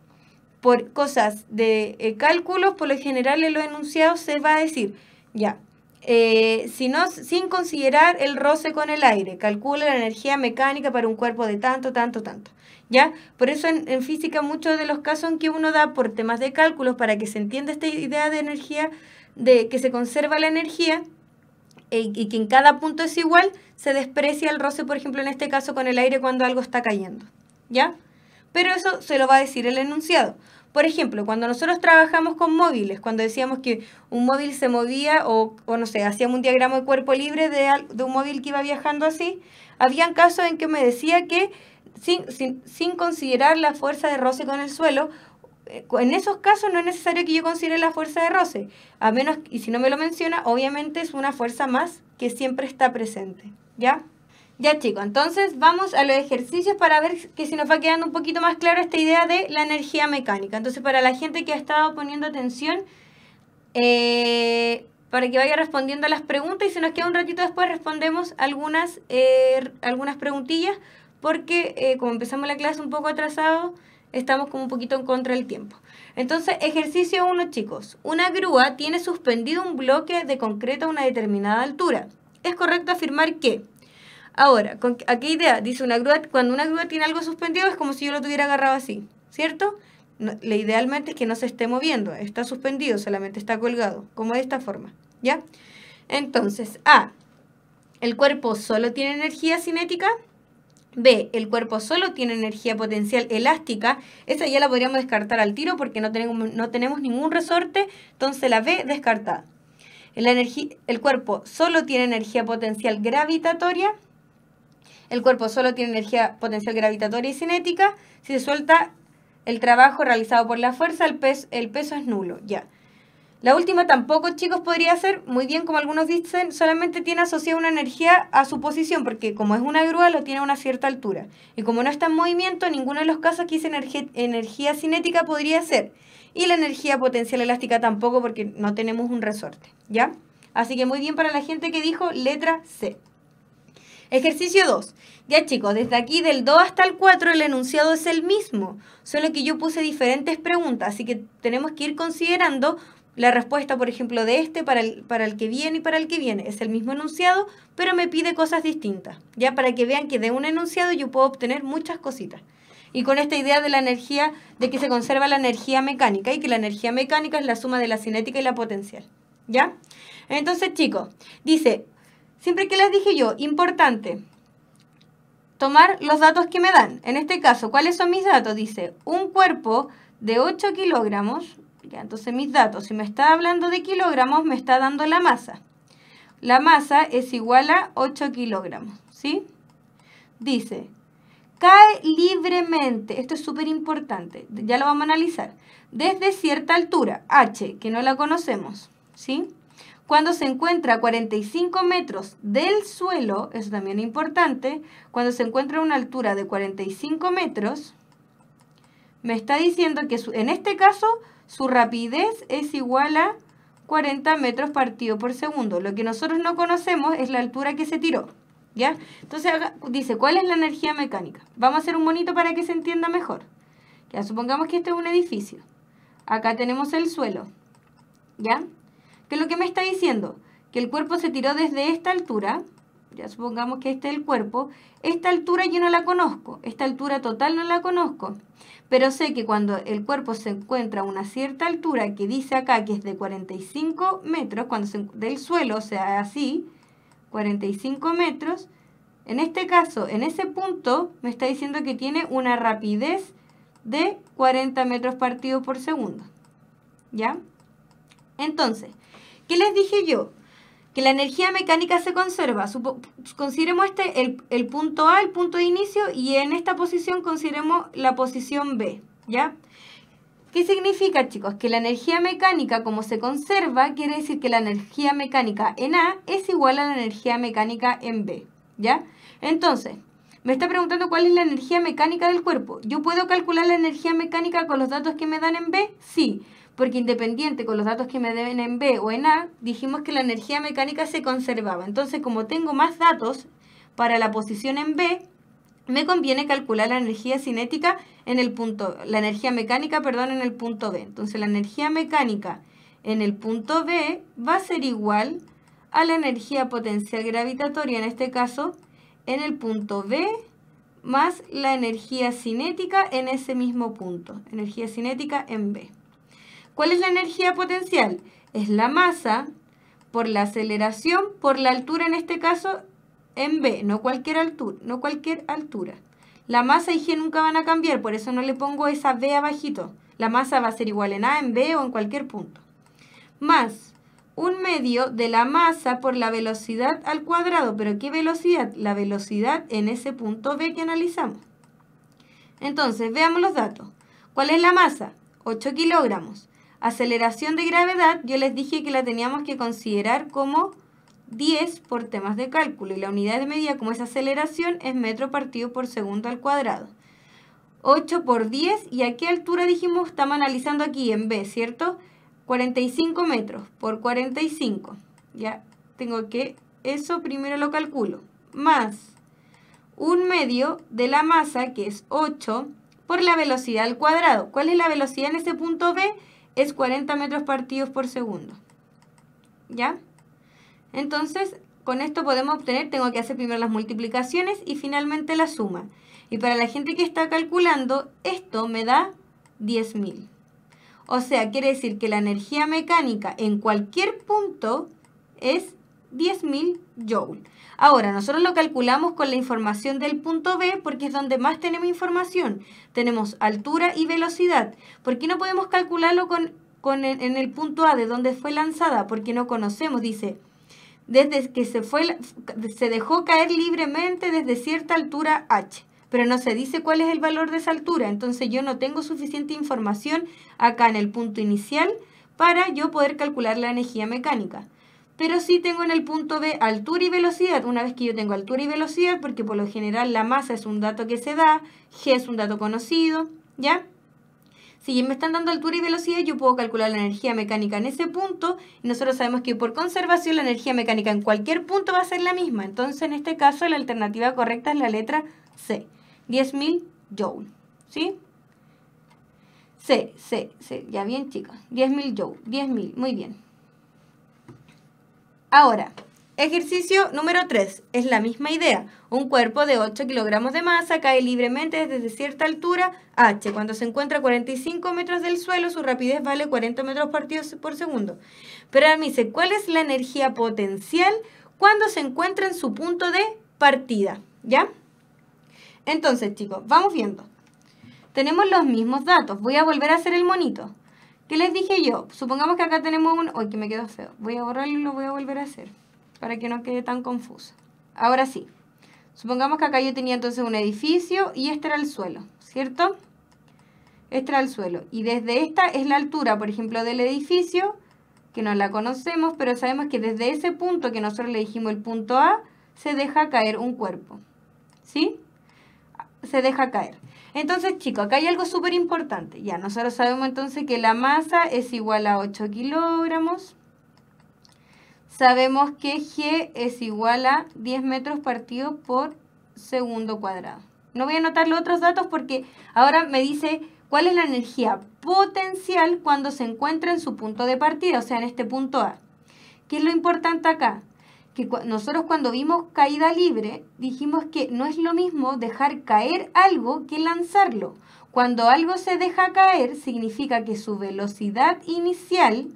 por cosas de eh, cálculos, por lo general en los enunciados se va a decir, ya, eh, no sin considerar el roce con el aire, calcula la energía mecánica para un cuerpo de tanto, tanto, tanto. ¿Ya? Por eso en, en física muchos de los casos en que uno da por temas de cálculos para que se entienda esta idea de energía de que se conserva la energía eh, y que en cada punto es igual, se desprecia el roce, por ejemplo, en este caso con el aire cuando algo está cayendo. ¿Ya? Pero eso se lo va a decir el enunciado. Por ejemplo, cuando nosotros trabajamos con móviles, cuando decíamos que un móvil se movía o, no sé, hacíamos un diagrama de cuerpo libre de, un móvil que iba viajando así, habían casos en que me decía que sin, sin considerar la fuerza de roce con el suelo, en esos casos no es necesario que yo considere la fuerza de roce, a menos, y si no me lo menciona, obviamente es una fuerza más que siempre está presente, ¿ya? Ya chicos, entonces vamos a los ejercicios para ver que si nos va quedando un poquito más claro esta idea de la energía mecánica. Entonces para la gente que ha estado poniendo atención, eh, para que vaya respondiendo a las preguntas y si nos queda un ratito después respondemos algunas, eh, algunas preguntillas, porque eh, como empezamos la clase un poco atrasado, estamos como un poquito en contra del tiempo. Entonces, ejercicio 1, chicos. Una grúa tiene suspendido un bloque de concreto a una determinada altura. Es correcto afirmar que. Ahora, ¿con ¿a qué idea? Dice una grúa, cuando una grúa tiene algo suspendido es como si yo lo tuviera agarrado así, ¿cierto? le idealmente es que no se esté moviendo, está suspendido, solamente está colgado, como de esta forma, ¿ya? Entonces, A, el cuerpo solo tiene energía cinética, B, el cuerpo solo tiene energía potencial elástica. Esa ya la podríamos descartar al tiro porque no tenemos, ningún resorte. Entonces la B, descartada. El, cuerpo solo tiene energía potencial gravitatoria. El cuerpo solo tiene energía potencial gravitatoria y cinética. Si se suelta el trabajo realizado por la fuerza, el el peso es nulo. Ya. La última tampoco, chicos, podría ser, muy bien como algunos dicen, solamente tiene asociada una energía a su posición, porque como es una grúa, lo tiene a una cierta altura. Y como no está en movimiento, en ninguno de los casos que hice energía, energía cinética podría ser. Y la energía potencial elástica tampoco, porque no tenemos un resorte, ¿ya? Así que muy bien para la gente que dijo letra C. Ejercicio 2. Ya chicos, desde aquí del 2 hasta el 4 el enunciado es el mismo, solo que yo puse diferentes preguntas, así que tenemos que ir considerando la respuesta, por ejemplo, de este para el, para el que viene y para el que viene. Es el mismo enunciado, pero me pide cosas distintas, ya para que vean que de un enunciado yo puedo obtener muchas cositas. Y con esta idea de la energía, de que se conserva la energía mecánica y que la energía mecánica es la suma de la cinética y la potencial. ¿Ya? Entonces, chicos, dice, siempre que les dije yo, importante, tomar los datos que me dan. En este caso, ¿cuáles son mis datos? Dice, un cuerpo de 8 kilogramos, entonces mis datos, si me está hablando de kilogramos, me está dando la masa. La masa es igual a 8 kilogramos, ¿sí? Dice, cae libremente, esto es súper importante, ya lo vamos a analizar, desde cierta altura, h, que no la conocemos, ¿sí? Cuando se encuentra a 45 metros del suelo, eso también es importante, cuando se encuentra a una altura de 45 metros, me está diciendo que en este caso su rapidez es igual a 40 metros partido por segundo. Lo que nosotros no conocemos es la altura que se tiró. ¿Ya? Entonces dice, ¿cuál es la energía mecánica? Vamos a hacer un bonito para que se entienda mejor. Ya, supongamos que este es un edificio. Acá tenemos el suelo. ¿Ya? ¿Qué es lo que me está diciendo? Que el cuerpo se tiró desde esta altura. Ya supongamos que este es el cuerpo. Esta altura yo no la conozco. Esta altura total no la conozco pero sé que cuando el cuerpo se encuentra a una cierta altura, que dice acá que es de 45 metros, cuando del suelo, o sea, así, 45 metros, en este caso, en ese punto, me está diciendo que tiene una rapidez de 40 metros partidos por segundo. ¿Ya? Entonces, ¿qué les dije yo? que la energía mecánica se conserva. consideremos este el, el, punto A, el punto de inicio, y en esta posición consideremos la posición B, ¿ya? ¿Qué significa, chicos? Que la energía mecánica, como se conserva, quiere decir que la energía mecánica en A es igual a la energía mecánica en B, ¿ya? Entonces, me está preguntando cuál es la energía mecánica del cuerpo. ¿Yo puedo calcular la energía mecánica con los datos que me dan en B? Sí porque independiente con los datos que me deben en B o en A, dijimos que la energía mecánica se conservaba. Entonces, como tengo más datos para la posición en B, me conviene calcular la energía cinética en el punto, la energía mecánica, perdón, en el punto B. Entonces, la energía mecánica en el punto B va a ser igual a la energía potencial gravitatoria, en este caso, en el punto B, más la energía cinética en ese mismo punto, energía cinética en B. ¿Cuál es la energía potencial? Es la masa por la aceleración, por la altura en este caso en B, no cualquier altura, no cualquier altura. La masa y G nunca van a cambiar, por eso no le pongo esa B abajito. La masa va a ser igual en A, en B o en cualquier punto. Más un medio de la masa por la velocidad al cuadrado. ¿Pero qué velocidad? La velocidad en ese punto B que analizamos. Entonces, veamos los datos. ¿Cuál es la masa? 8 kilogramos. Aceleración de gravedad, yo les dije que la teníamos que considerar como 10 por temas de cálculo y la unidad de medida como es aceleración es metro partido por segundo al cuadrado. 8 por 10 y a qué altura dijimos estamos analizando aquí en B, ¿cierto? 45 metros por 45. Ya tengo que eso primero lo calculo. Más un medio de la masa que es 8 por la velocidad al cuadrado. ¿Cuál es la velocidad en ese punto B? es 40 metros partidos por segundo. ¿Ya? Entonces, con esto podemos obtener, tengo que hacer primero las multiplicaciones y finalmente la suma. Y para la gente que está calculando, esto me da 10.000. O sea, quiere decir que la energía mecánica en cualquier punto es 10.000 joules. Ahora, nosotros lo calculamos con la información del punto B porque es donde más tenemos información. Tenemos altura y velocidad. ¿Por qué no podemos calcularlo con, en el punto A de donde fue lanzada? Porque no conocemos, dice desde que se, fue, se dejó caer libremente desde cierta altura h, pero no se dice cuál es el valor de esa altura, entonces yo no tengo suficiente información acá en el punto inicial para yo poder calcular la energía mecánica pero sí tengo en el punto B altura y velocidad. Una vez que yo tengo altura y velocidad, porque por lo general la masa es un dato que se da, G es un dato conocido, ¿ya? Si me están dando altura y velocidad, yo puedo calcular la energía mecánica en ese punto. Y nosotros sabemos que por conservación la energía mecánica en cualquier punto va a ser la misma. Entonces, en este caso, la alternativa correcta es la letra C. 10.000 joule. ¿Sí? C, C, C. Ya bien, chicas. 10.000 joule. 10.000. Muy bien. Ahora, ejercicio número 3. Es la misma idea. Un cuerpo de 8 kilogramos de masa cae libremente desde cierta altura h. Cuando se encuentra a 45 metros del suelo, su rapidez vale 40 metros partidos por segundo. Pero ahora ¿cuál es la energía potencial cuando se encuentra en su punto de partida? ¿Ya? Entonces, chicos, vamos viendo. Tenemos los mismos datos. Voy a volver a hacer el monito. ¿Qué les dije yo? Supongamos que acá tenemos un... Uy, que me quedó feo. Voy a borrarlo y lo voy a volver a hacer para que no quede tan confuso. Ahora sí. Supongamos que acá yo tenía entonces un edificio y este era el suelo, ¿cierto? Este era el suelo. Y desde esta es la altura, por ejemplo, del edificio, que no la conocemos, pero sabemos que desde ese punto que nosotros le dijimos el punto A, se deja caer un cuerpo. ¿Sí? Se deja caer. Entonces, chicos, acá hay algo súper importante. Ya, nosotros sabemos entonces que la masa es igual a 8 kilogramos. Sabemos que G es igual a 10 metros partido por segundo cuadrado. No voy a anotar los otros datos porque ahora me dice cuál es la energía potencial cuando se encuentra en su punto de partida, o sea, en este punto A. ¿Qué es lo importante acá? que nosotros cuando vimos caída libre dijimos que no es lo mismo dejar caer algo que lanzarlo. Cuando algo se deja caer significa que su velocidad inicial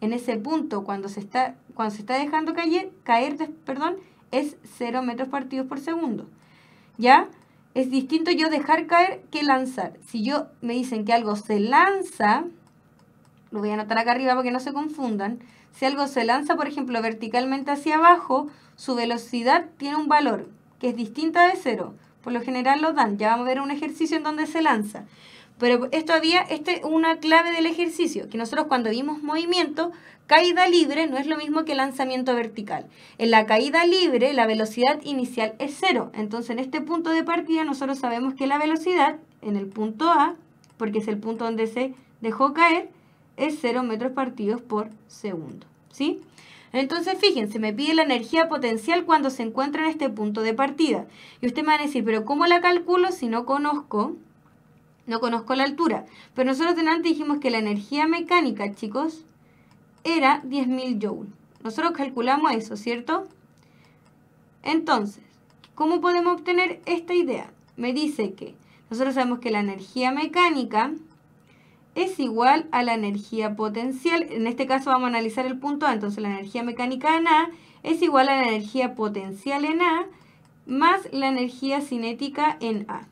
en ese punto cuando se está, cuando se está dejando caer, caer perdón, es 0 metros partidos por segundo. ¿Ya? Es distinto yo dejar caer que lanzar. Si yo me dicen que algo se lanza, lo voy a anotar acá arriba para que no se confundan. Si algo se lanza, por ejemplo, verticalmente hacia abajo, su velocidad tiene un valor que es distinta de cero. Por lo general lo dan. Ya vamos a ver un ejercicio en donde se lanza. Pero esto había este, una clave del ejercicio, que nosotros cuando vimos movimiento, caída libre no es lo mismo que lanzamiento vertical. En la caída libre la velocidad inicial es cero. Entonces en este punto de partida nosotros sabemos que la velocidad en el punto A, porque es el punto donde se dejó caer, es 0 metros partidos por segundo. ¿Sí? Entonces, fíjense, me pide la energía potencial cuando se encuentra en este punto de partida. Y usted me va a decir, pero ¿cómo la calculo si no conozco? No conozco la altura. Pero nosotros antes dijimos que la energía mecánica, chicos, era 10.000 joules. Nosotros calculamos eso, ¿cierto? Entonces, ¿cómo podemos obtener esta idea? Me dice que nosotros sabemos que la energía mecánica es igual a la energía potencial. En este caso vamos a analizar el punto A. Entonces la energía mecánica en A es igual a la energía potencial en A más la energía cinética en A.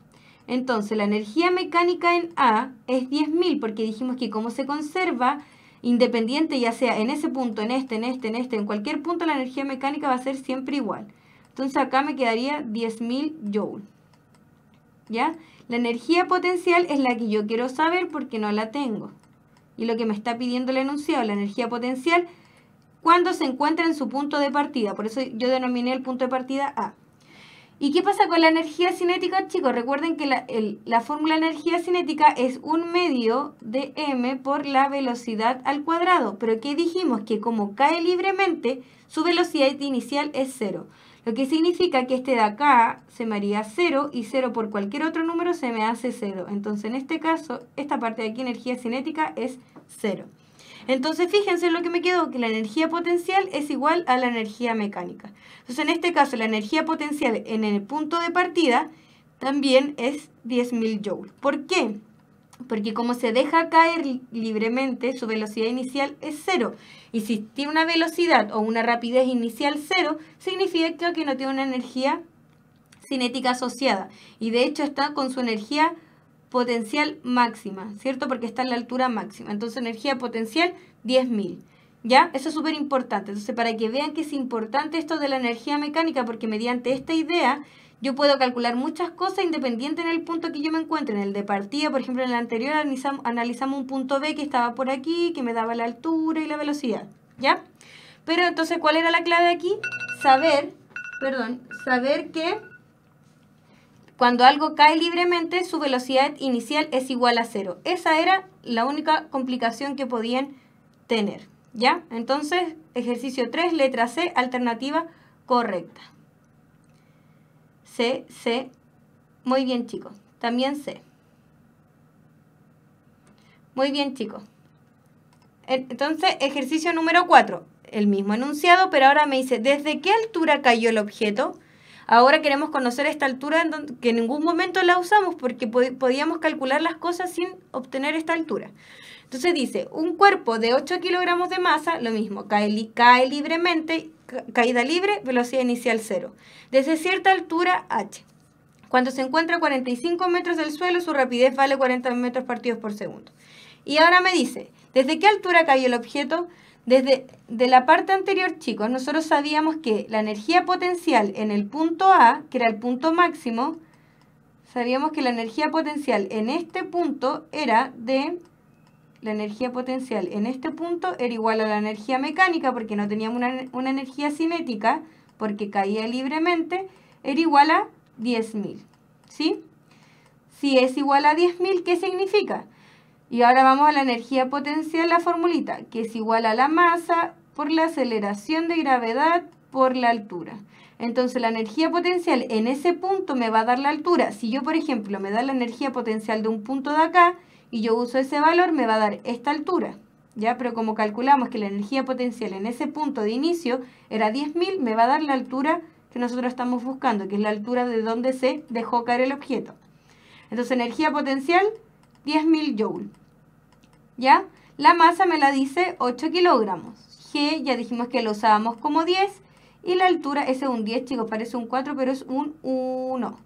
Entonces la energía mecánica en A es 10.000 porque dijimos que como se conserva independiente, ya sea en ese punto, en este, en este, en este, en cualquier punto la energía mecánica va a ser siempre igual. Entonces acá me quedaría 10.000 joules. ¿Ya? La energía potencial es la que yo quiero saber porque no la tengo. Y lo que me está pidiendo el enunciado, la energía potencial, cuando se encuentra en su punto de partida. Por eso yo denominé el punto de partida A. ¿Y qué pasa con la energía cinética, chicos? Recuerden que la, fórmula de energía cinética es un medio de m por la velocidad al cuadrado. Pero ¿qué dijimos? Que como cae libremente, su velocidad inicial es cero. Lo que significa que este de acá se me haría 0 y 0 por cualquier otro número se me hace 0. Entonces en este caso, esta parte de aquí, energía cinética, es 0. Entonces fíjense lo que me quedó, que la energía potencial es igual a la energía mecánica. Entonces en este caso la energía potencial en el punto de partida también es 10.000 joules. ¿Por qué? Porque como se deja caer libremente, su velocidad inicial es cero. Y si tiene una velocidad o una rapidez inicial cero, significa que no tiene una energía cinética asociada. Y de hecho está con su energía potencial máxima, ¿cierto? Porque está en la altura máxima. Entonces, energía potencial 10.000. ¿Ya? Eso es súper importante. Entonces, para que vean que es importante esto de la energía mecánica, porque mediante esta idea yo puedo calcular muchas cosas independiente en el punto que yo me encuentre. En el de partida, por ejemplo, en el anterior analizamos, un punto B que estaba por aquí, que me daba la altura y la velocidad, ¿ya? Pero entonces, ¿cuál era la clave aquí? Saber, perdón, saber que cuando algo cae libremente, su velocidad inicial es igual a cero. Esa era la única complicación que podían tener. ¿Ya? Entonces, ejercicio 3, letra C, alternativa correcta. C, C. Muy bien, chicos. También C. Muy bien, chicos. Entonces, ejercicio número 4. El mismo enunciado, pero ahora me dice, ¿desde qué altura cayó el objeto? Ahora queremos conocer esta altura en que en ningún momento la usamos porque podíamos calcular las cosas sin obtener esta altura. Entonces dice, un cuerpo de 8 kilogramos de masa, lo mismo, cae, cae libremente caída libre, velocidad inicial cero, desde cierta altura h. Cuando se encuentra a 45 metros del suelo, su rapidez vale 40 metros partidos por segundo. Y ahora me dice, ¿desde qué altura cayó el objeto? Desde de la parte anterior, chicos, nosotros sabíamos que la energía potencial en el punto A, que era el punto máximo, sabíamos que la energía potencial en este punto era de la energía potencial en este punto era igual a la energía mecánica, porque no teníamos una, energía cinética, porque caía libremente, era igual a 10.000. ¿Sí? Si es igual a 10.000, ¿qué significa? Y ahora vamos a la energía potencial, la formulita, que es igual a la masa por la aceleración de gravedad por la altura. Entonces la energía potencial en ese punto me va a dar la altura. Si yo, por ejemplo, me da la energía potencial de un punto de acá, y yo uso ese valor, me va a dar esta altura. ¿Ya? Pero como calculamos que la energía potencial en ese punto de inicio era 10.000, me va a dar la altura que nosotros estamos buscando, que es la altura de donde se dejó caer el objeto. Entonces, energía potencial, 10.000 joules, ¿Ya? La masa me la dice 8 kilogramos. G ya dijimos que lo usábamos como 10. Y la altura, ese es un 10, chicos, parece un 4, pero es un 1.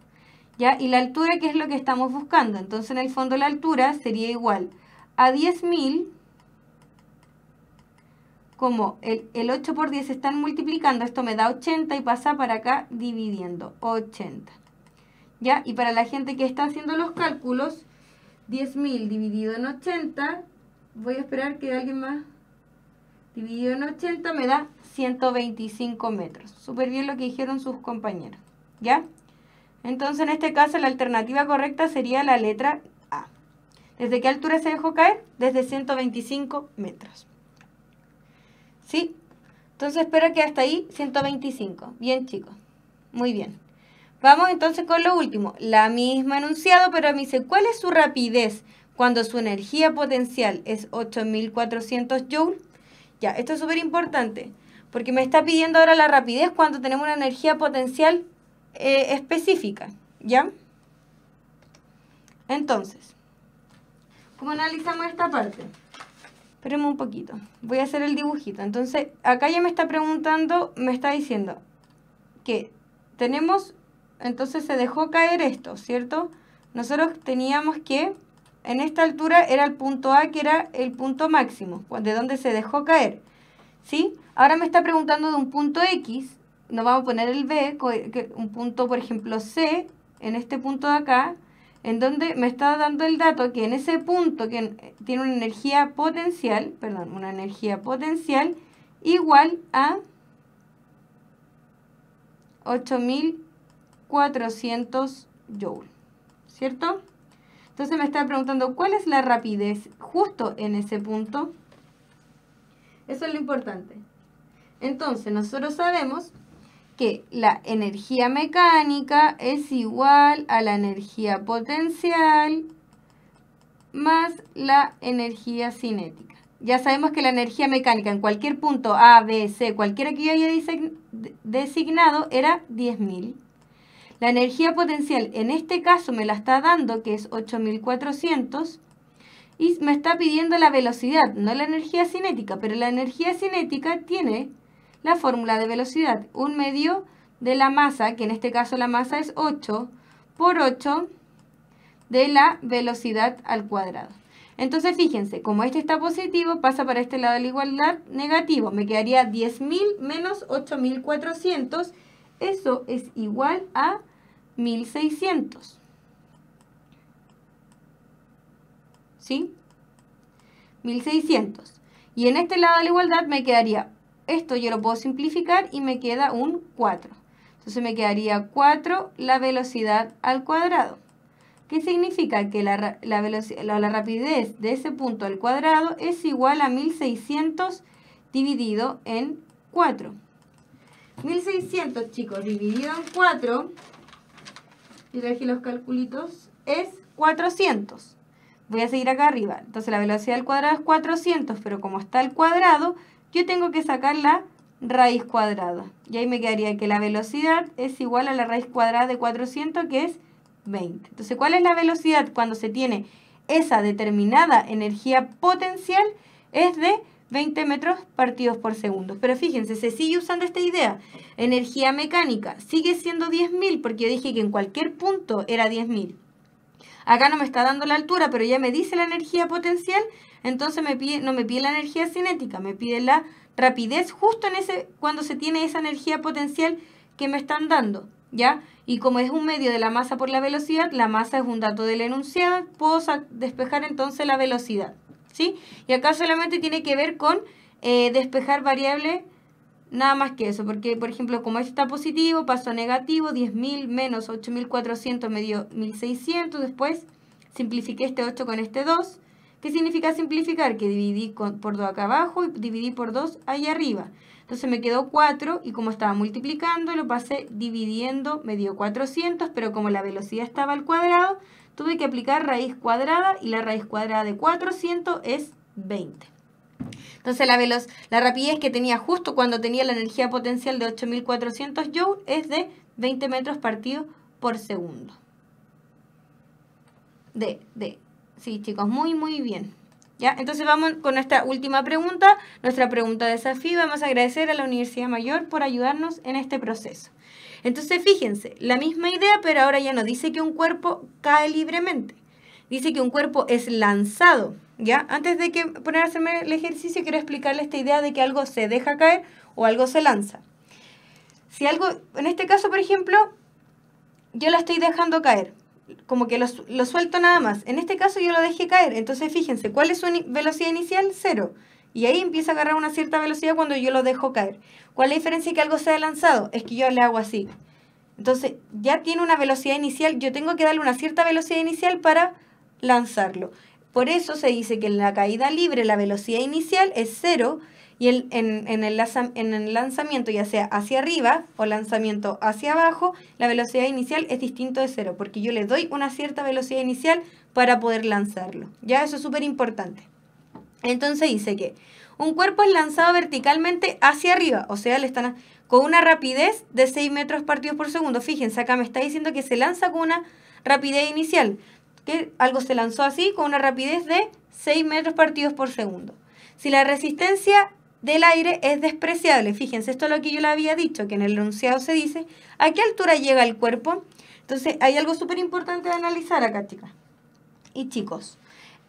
¿ya? Y la altura, ¿qué es lo que estamos buscando. Entonces, en el fondo, la altura sería igual a 10.000, como el, el 8 por 10 se están multiplicando, esto me da 80 y pasa para acá dividiendo, 80. ¿Ya? Y para la gente que está haciendo los cálculos, 10.000 dividido en 80, voy a esperar que alguien más dividido en 80 me da 125 metros. Súper bien lo que dijeron sus compañeros, ¿ya? Entonces, en este caso, la alternativa correcta sería la letra A. ¿Desde qué altura se dejó caer? Desde 125 metros. ¿Sí? Entonces, espero que hasta ahí 125. Bien, chicos. Muy bien. Vamos entonces con lo último. La misma enunciado, pero me dice, ¿cuál es su rapidez cuando su energía potencial es 8400 joules? Ya, esto es súper importante, porque me está pidiendo ahora la rapidez cuando tenemos una energía potencial eh, específica, ¿ya? Entonces, ¿cómo analizamos esta parte? Esperemos un poquito, voy a hacer el dibujito. Entonces, acá ya me está preguntando, me está diciendo que tenemos, entonces se dejó caer esto, ¿cierto? Nosotros teníamos que, en esta altura era el punto A, que era el punto máximo, de donde se dejó caer, ¿sí? Ahora me está preguntando de un punto X, nos vamos a poner el B, un punto, por ejemplo, C, en este punto de acá, en donde me está dando el dato que en ese punto que tiene una energía potencial, perdón, una energía potencial igual a 8400 joules, ¿cierto? Entonces me está preguntando cuál es la rapidez justo en ese punto. Eso es lo importante. Entonces, nosotros sabemos que la energía mecánica es igual a la energía potencial más la energía cinética. Ya sabemos que la energía mecánica en cualquier punto A, B, C, cualquiera que yo haya designado, era 10.000. La energía potencial en este caso me la está dando, que es 8400, y me está pidiendo la velocidad, no la energía cinética, pero la energía cinética tiene la fórmula de velocidad, un medio de la masa, que en este caso la masa es 8, por 8 de la velocidad al cuadrado. Entonces fíjense, como este está positivo, pasa para este lado de la igualdad negativo. Me quedaría 10.000 menos 8.400. Eso es igual a 1.600. ¿Sí? 1.600. Y en este lado de la igualdad me quedaría esto yo lo puedo simplificar y me queda un 4. Entonces me quedaría 4 la velocidad al cuadrado. ¿Qué significa? Que la, la, rapidez de ese punto al cuadrado es igual a 1600 dividido en 4. 1600, chicos, dividido en 4, y regí los calculitos, es 400. Voy a seguir acá arriba. Entonces la velocidad al cuadrado es 400, pero como está al cuadrado, yo tengo que sacar la raíz cuadrada. Y ahí me quedaría que la velocidad es igual a la raíz cuadrada de 400, que es 20. Entonces, ¿cuál es la velocidad cuando se tiene esa determinada energía potencial? Es de 20 metros partidos por segundo. Pero fíjense, se sigue usando esta idea. Energía mecánica sigue siendo 10.000 porque yo dije que en cualquier punto era 10.000. Acá no me está dando la altura, pero ya me dice la energía potencial entonces me pide, no me pide la energía cinética, me pide la rapidez justo en ese, cuando se tiene esa energía potencial que me están dando. ¿Ya? Y como es un medio de la masa por la velocidad, la masa es un dato del enunciado, puedo despejar entonces la velocidad. ¿Sí? Y acá solamente tiene que ver con eh, despejar variable, nada más que eso, porque por ejemplo, como este está positivo, pasó a negativo, 10.000 menos 8.400 me dio 1.600, después simplifique este 8 con este 2, ¿Qué significa simplificar? Que dividí por 2 acá abajo y dividí por 2 ahí arriba. Entonces me quedó 4 y como estaba multiplicando, lo pasé dividiendo, me dio 400, pero como la velocidad estaba al cuadrado, tuve que aplicar raíz cuadrada y la raíz cuadrada de 400 es 20. Entonces la, veloz, la rapidez que tenía justo cuando tenía la energía potencial de 8400 joules es de 20 metros partidos por segundo. De, de, Sí, chicos, muy, muy bien. ¿Ya? Entonces vamos con nuestra última pregunta, nuestra pregunta de desafío. Vamos a agradecer a la Universidad Mayor por ayudarnos en este proceso. Entonces, fíjense, la misma idea, pero ahora ya no dice que un cuerpo cae libremente. Dice que un cuerpo es lanzado, ¿ya? Antes de que poner a hacerme el ejercicio, quiero explicarle esta idea de que algo se deja caer o algo se lanza. Si algo, en este caso, por ejemplo, yo la estoy dejando caer, como que lo, suelto nada más. En este caso yo lo dejé caer, entonces fíjense, ¿cuál es su velocidad inicial? Cero. Y ahí empieza a agarrar una cierta velocidad cuando yo lo dejo caer. ¿Cuál es la diferencia que algo sea lanzado? Es que yo le hago así. Entonces ya tiene una velocidad inicial, yo tengo que darle una cierta velocidad inicial para lanzarlo. Por eso se dice que en la caída libre la velocidad inicial es cero y el, en, el, en, el, lanzamiento, ya sea hacia arriba o lanzamiento hacia abajo, la velocidad inicial es distinto de cero, porque yo le doy una cierta velocidad inicial para poder lanzarlo. Ya eso es súper importante. Entonces dice que un cuerpo es lanzado verticalmente hacia arriba, o sea, le están con una rapidez de 6 metros partidos por segundo. Fíjense, acá me está diciendo que se lanza con una rapidez inicial, que algo se lanzó así con una rapidez de 6 metros partidos por segundo. Si la resistencia del aire es despreciable. Fíjense, esto es lo que yo le había dicho, que en el enunciado se dice, ¿a qué altura llega el cuerpo? Entonces, hay algo súper importante de analizar acá, chicas. Y chicos,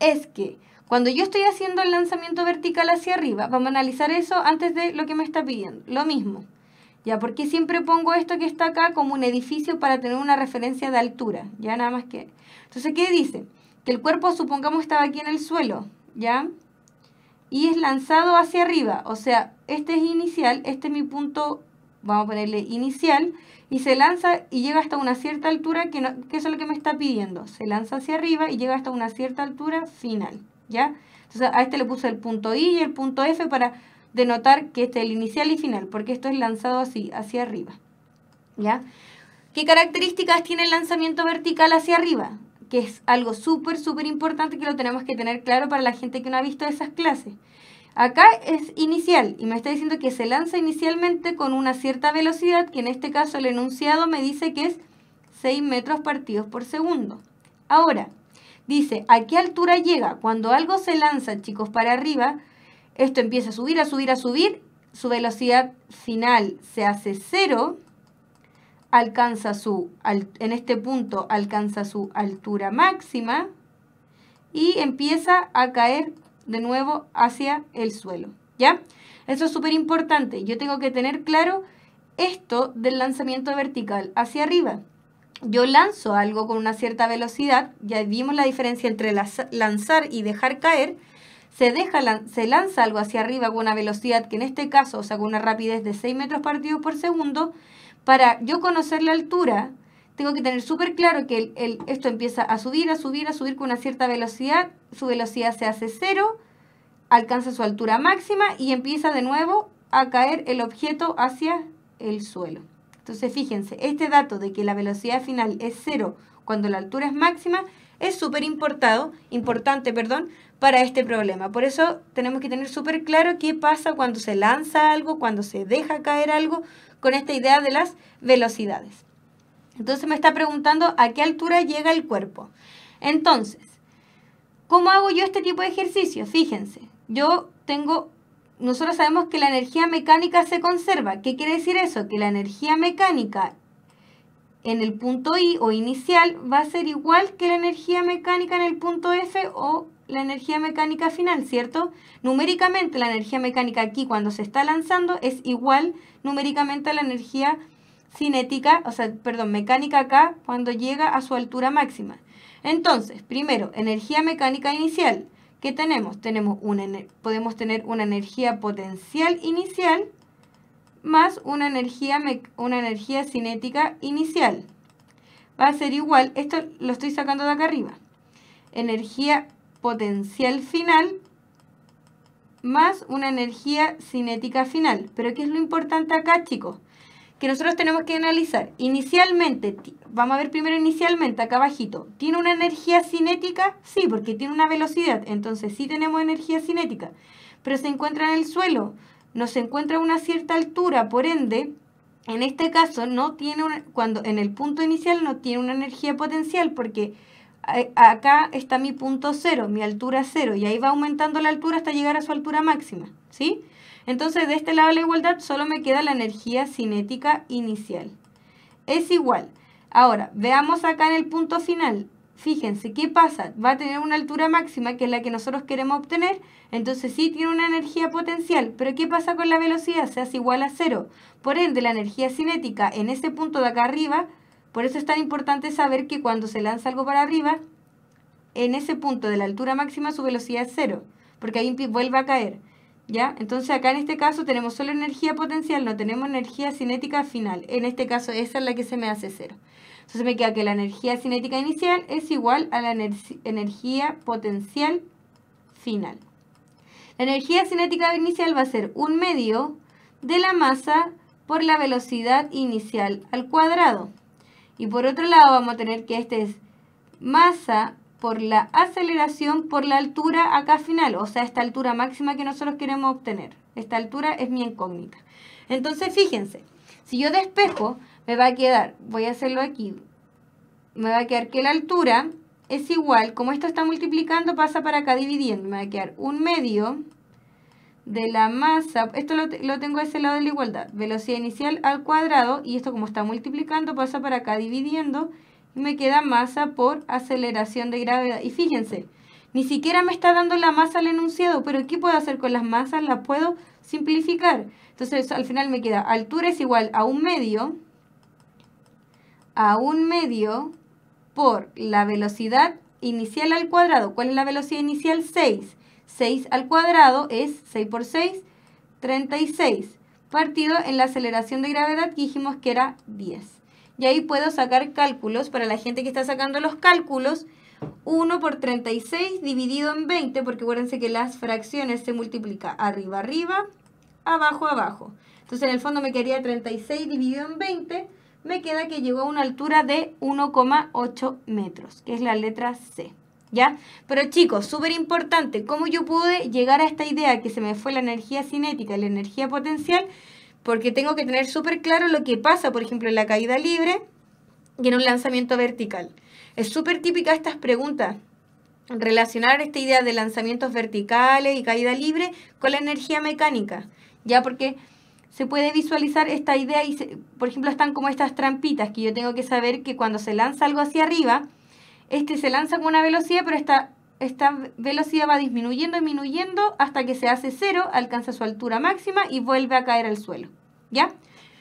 es que cuando yo estoy haciendo el lanzamiento vertical hacia arriba, vamos a analizar eso antes de lo que me está pidiendo. Lo mismo. Ya, porque siempre pongo esto que está acá como un edificio para tener una referencia de altura. Ya nada más que. Entonces, ¿qué dice? Que el cuerpo, supongamos, estaba aquí en el suelo. ¿Ya? y es lanzado hacia arriba. O sea, este es inicial, este es mi punto, vamos a ponerle inicial, y se lanza y llega hasta una cierta altura, que, es lo que me está pidiendo. Se lanza hacia arriba y llega hasta una cierta altura final, ¿ya? Entonces a este le puse el punto I y el punto F para denotar que este es el inicial y final, porque esto es lanzado así, hacia arriba, ¿ya? ¿Qué características tiene el lanzamiento vertical hacia arriba? que es algo súper, súper importante que lo tenemos que tener claro para la gente que no ha visto esas clases. Acá es inicial y me está diciendo que se lanza inicialmente con una cierta velocidad, que en este caso el enunciado me dice que es 6 metros partidos por segundo. Ahora, dice, ¿a qué altura llega? Cuando algo se lanza, chicos, para arriba, esto empieza a subir, a subir, a subir, su velocidad final se hace cero alcanza su, en este punto alcanza su altura máxima y empieza a caer de nuevo hacia el suelo. ¿Ya? Eso es súper importante. Yo tengo que tener claro esto del lanzamiento vertical hacia arriba. Yo lanzo algo con una cierta velocidad, ya vimos la diferencia entre lanzar y dejar caer. Se, deja, se lanza algo hacia arriba con una velocidad que en este caso, o sea, con una rapidez de 6 metros partidos por segundo, para yo conocer la altura, tengo que tener súper claro que esto empieza a subir, a subir, a subir con una cierta velocidad, su velocidad se hace cero, alcanza su altura máxima y empieza de nuevo a caer el objeto hacia el suelo. Entonces fíjense, este dato de que la velocidad final es cero cuando la altura es máxima es súper importante perdón, para este problema. Por eso tenemos que tener súper claro qué pasa cuando se lanza algo, cuando se deja caer algo, con esta idea de las velocidades. Entonces me está preguntando a qué altura llega el cuerpo. Entonces, ¿cómo hago yo este tipo de ejercicio? Fíjense, yo tengo, nosotros sabemos que la energía mecánica se conserva. ¿Qué quiere decir eso? Que la energía mecánica en el punto I o inicial va a ser igual que la energía mecánica en el punto F o la energía mecánica final, ¿cierto? Numéricamente la energía mecánica aquí cuando se está lanzando es igual numéricamente a la energía cinética, o sea, perdón, mecánica acá cuando llega a su altura máxima. Entonces, primero, energía mecánica inicial. ¿Qué tenemos? tenemos podemos tener una energía potencial inicial más una energía, una energía cinética inicial. Va a ser igual, esto lo estoy sacando de acá arriba. Energía potencial final más una energía cinética final. Pero ¿qué es lo importante acá, chicos? Que nosotros tenemos que analizar. Inicialmente, vamos a ver primero inicialmente, acá abajito. ¿Tiene una energía cinética? Sí, porque tiene una velocidad. Entonces sí tenemos energía cinética. Pero se encuentra en el suelo. No se encuentra a una cierta altura. Por ende, en este caso, no tiene cuando en el punto inicial no tiene una energía potencial porque acá está mi punto cero, mi altura cero, y ahí va aumentando la altura hasta llegar a su altura máxima, ¿sí? Entonces, de este lado de la igualdad solo me queda la energía cinética inicial. Es igual. Ahora, veamos acá en el punto final. Fíjense, ¿qué pasa? Va a tener una altura máxima, que es la que nosotros queremos obtener, entonces sí tiene una energía potencial, pero ¿qué pasa con la velocidad? Se hace igual a cero. Por ende, la energía cinética en ese punto de acá arriba por eso es tan importante saber que cuando se lanza algo para arriba, en ese punto de la altura máxima su velocidad es cero, porque ahí vuelve a caer. ¿Ya? Entonces acá en este caso tenemos solo energía potencial, no tenemos energía cinética final. En este caso esa es la que se me hace cero. Entonces me queda que la energía cinética inicial es igual a la energía potencial final. La energía cinética inicial va a ser un medio de la masa por la velocidad inicial al cuadrado. Y por otro lado vamos a tener que este es masa por la aceleración por la altura acá final, o sea, esta altura máxima que nosotros queremos obtener. Esta altura es mi incógnita. Entonces, fíjense, si yo despejo, me va a quedar, voy a hacerlo aquí, me va a quedar que la altura es igual, como esto está multiplicando, pasa para acá dividiendo, me va a quedar un medio de la masa, esto lo, tengo a ese lado de la igualdad, velocidad inicial al cuadrado, y esto como está multiplicando pasa para acá dividiendo, y me queda masa por aceleración de gravedad. Y fíjense, ni siquiera me está dando la masa al enunciado, pero ¿qué puedo hacer con las masas? Las puedo simplificar. Entonces al final me queda altura es igual a un medio, a un medio por la velocidad inicial al cuadrado. ¿Cuál es la velocidad inicial? 6. 6 al cuadrado es 6 por 6, 36, partido en la aceleración de gravedad que dijimos que era 10. Y ahí puedo sacar cálculos, para la gente que está sacando los cálculos, 1 por 36 dividido en 20, porque acuérdense que las fracciones se multiplican arriba, arriba, abajo, abajo. Entonces en el fondo me quedaría 36 dividido en 20, me queda que llegó a una altura de 1,8 metros, que es la letra C. Pero chicos, súper importante, ¿cómo yo pude llegar a esta idea que se me fue la energía cinética, la energía potencial? Porque tengo que tener súper claro lo que pasa, por ejemplo, en la caída libre y en un lanzamiento vertical. Es súper típica estas preguntas, relacionar esta idea de lanzamientos verticales y caída libre con la energía mecánica, ¿ya? Porque se puede visualizar esta idea y, por ejemplo, están como estas trampitas que yo tengo que saber que cuando se lanza algo hacia arriba, este se lanza con una velocidad, pero esta, esta velocidad va disminuyendo, disminuyendo hasta que se hace cero, alcanza su altura máxima y vuelve a caer al suelo. ¿Ya?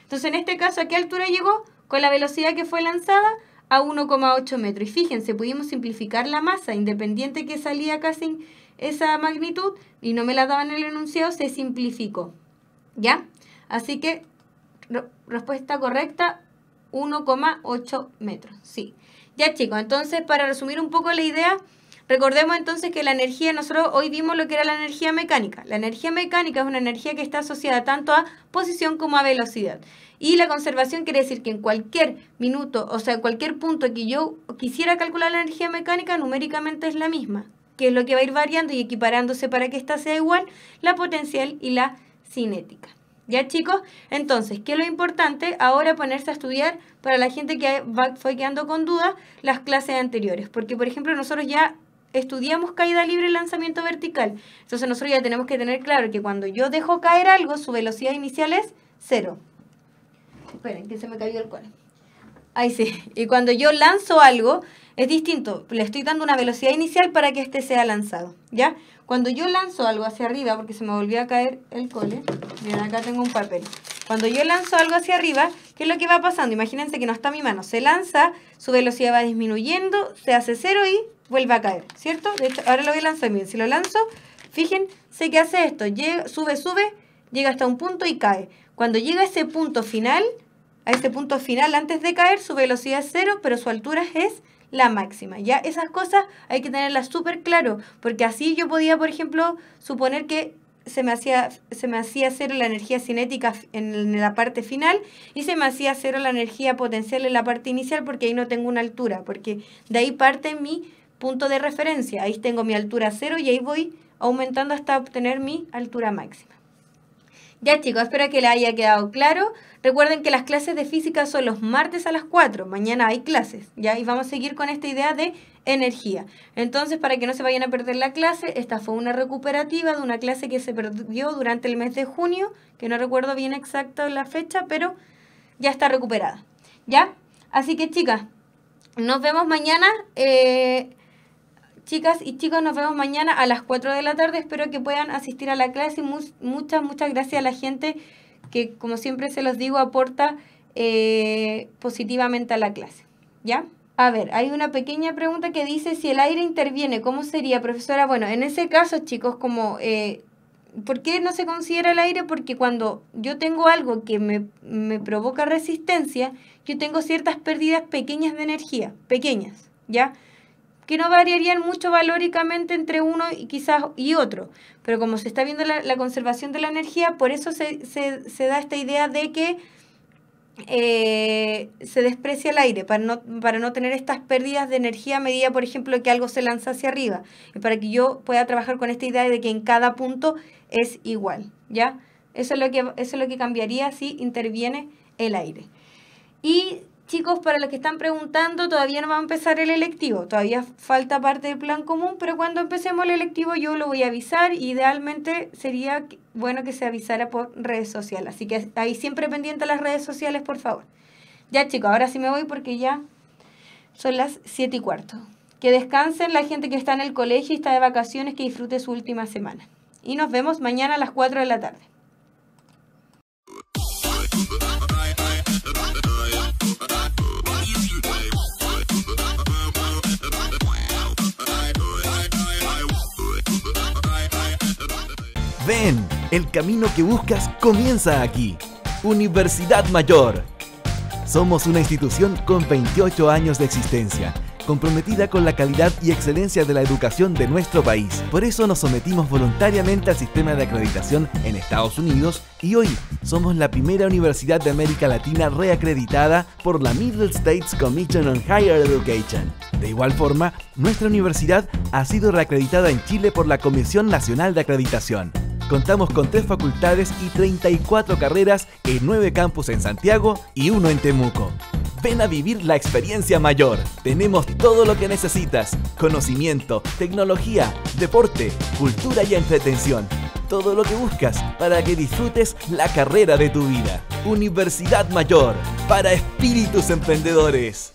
Entonces, en este caso, ¿a qué altura llegó? Con la velocidad que fue lanzada a 1,8 metros. Y fíjense, pudimos simplificar la masa independiente que salía casi esa magnitud y no me la daban en el enunciado, se simplificó. ¿Ya? Así que respuesta correcta, 1,8 metros. Sí. Ya chicos, entonces para resumir un poco la idea, recordemos entonces que la energía, nosotros hoy vimos lo que era la energía mecánica. La energía mecánica es una energía que está asociada tanto a posición como a velocidad. Y la conservación quiere decir que en cualquier minuto, o sea, en cualquier punto que yo quisiera calcular la energía mecánica, numéricamente es la misma, que es lo que va a ir variando y equiparándose para que ésta sea igual, la potencial y la cinética. ¿Ya chicos? Entonces, ¿qué es lo importante? Ahora ponerse a estudiar para la gente que va, fue quedando con dudas las clases anteriores. Porque, por ejemplo, nosotros ya estudiamos caída libre y lanzamiento vertical. Entonces nosotros ya tenemos que tener claro que cuando yo dejo caer algo, su velocidad inicial es cero. Esperen, que se me cayó el cual. Ahí sí. Y cuando yo lanzo algo, es distinto. Le estoy dando una velocidad inicial para que este sea lanzado. ¿Ya? Cuando yo lanzo algo hacia arriba, porque se me volvió a caer el cole, miren, acá tengo un papel. Cuando yo lanzo algo hacia arriba, ¿qué es lo que va pasando? Imagínense que no está mi mano. Se lanza, su velocidad va disminuyendo, se hace cero y vuelve a caer, ¿cierto? De hecho, ahora lo voy a lanzar, miren, si lo lanzo, fíjense que hace esto. sube, sube, llega hasta un punto y cae. Cuando llega a ese punto final, a ese punto final antes de caer, su velocidad es cero, pero su altura es la máxima. Ya esas cosas hay que tenerlas súper claro, porque así yo podía, por ejemplo, suponer que se me hacía se me hacía cero la energía cinética en la parte final y se me hacía cero la energía potencial en la parte inicial porque ahí no tengo una altura, porque de ahí parte mi punto de referencia, ahí tengo mi altura cero y ahí voy aumentando hasta obtener mi altura máxima. Ya chicos, espero que les haya quedado claro. Recuerden que las clases de física son los martes a las 4. Mañana hay clases, ¿ya? Y vamos a seguir con esta idea de energía. Entonces, para que no se vayan a perder la clase, esta fue una recuperativa de una clase que se perdió durante el mes de junio, que no recuerdo bien exacta la fecha, pero ya está recuperada, ¿ya? Así que chicas, nos vemos mañana. Eh, Chicas y chicos, nos vemos mañana a las 4 de la tarde. Espero que puedan asistir a la clase. muchas, muchas gracias a la gente que, como siempre se los digo, aporta eh, positivamente a la clase. ¿Ya? A ver, hay una pequeña pregunta que dice, si el aire interviene, ¿cómo sería, profesora? Bueno, en ese caso, chicos, como... Eh, ¿Por qué no se considera el aire? Porque cuando yo tengo algo que me provoca resistencia, yo tengo ciertas pérdidas pequeñas de energía, pequeñas, ¿ya? que no variarían mucho valóricamente entre uno y quizás y otro. Pero como se está viendo la, conservación de la energía, por eso se, da esta idea de que eh, se desprecia el aire para no, para no tener estas pérdidas de energía a medida, por ejemplo, que algo se lanza hacia arriba. Y para que yo pueda trabajar con esta idea de que en cada punto es igual, ¿ya? Eso es lo que, eso es lo que cambiaría si interviene el aire. Y chicos, para los que están preguntando, todavía no va a empezar el electivo, todavía falta parte del plan común, pero cuando empecemos el electivo yo lo voy a avisar. Idealmente sería bueno que se avisara por redes sociales, así que ahí siempre pendiente a las redes sociales, por favor. Ya chicos, ahora sí me voy porque ya son las siete y cuarto. Que descansen la gente que está en el colegio y está de vacaciones, que disfrute su última semana. Y nos vemos mañana a las 4 de la tarde. Ven, el camino que buscas comienza aquí. Universidad Mayor. Somos una institución con 28 años de existencia, comprometida con la calidad y excelencia de la educación de nuestro país. Por eso nos sometimos voluntariamente al sistema de acreditación en Estados Unidos y hoy somos la primera universidad de América Latina reacreditada por la Middle States Commission on Higher Education. De igual forma, nuestra universidad ha sido reacreditada en Chile por la Comisión Nacional de Acreditación. Contamos con tres facultades y 34 carreras en nueve campus en Santiago y uno en Temuco. Ven a vivir la experiencia mayor. Tenemos todo lo que necesitas. Conocimiento, tecnología, deporte, cultura y entretención. Todo lo que buscas para que disfrutes la carrera de tu vida. Universidad Mayor, para espíritus emprendedores.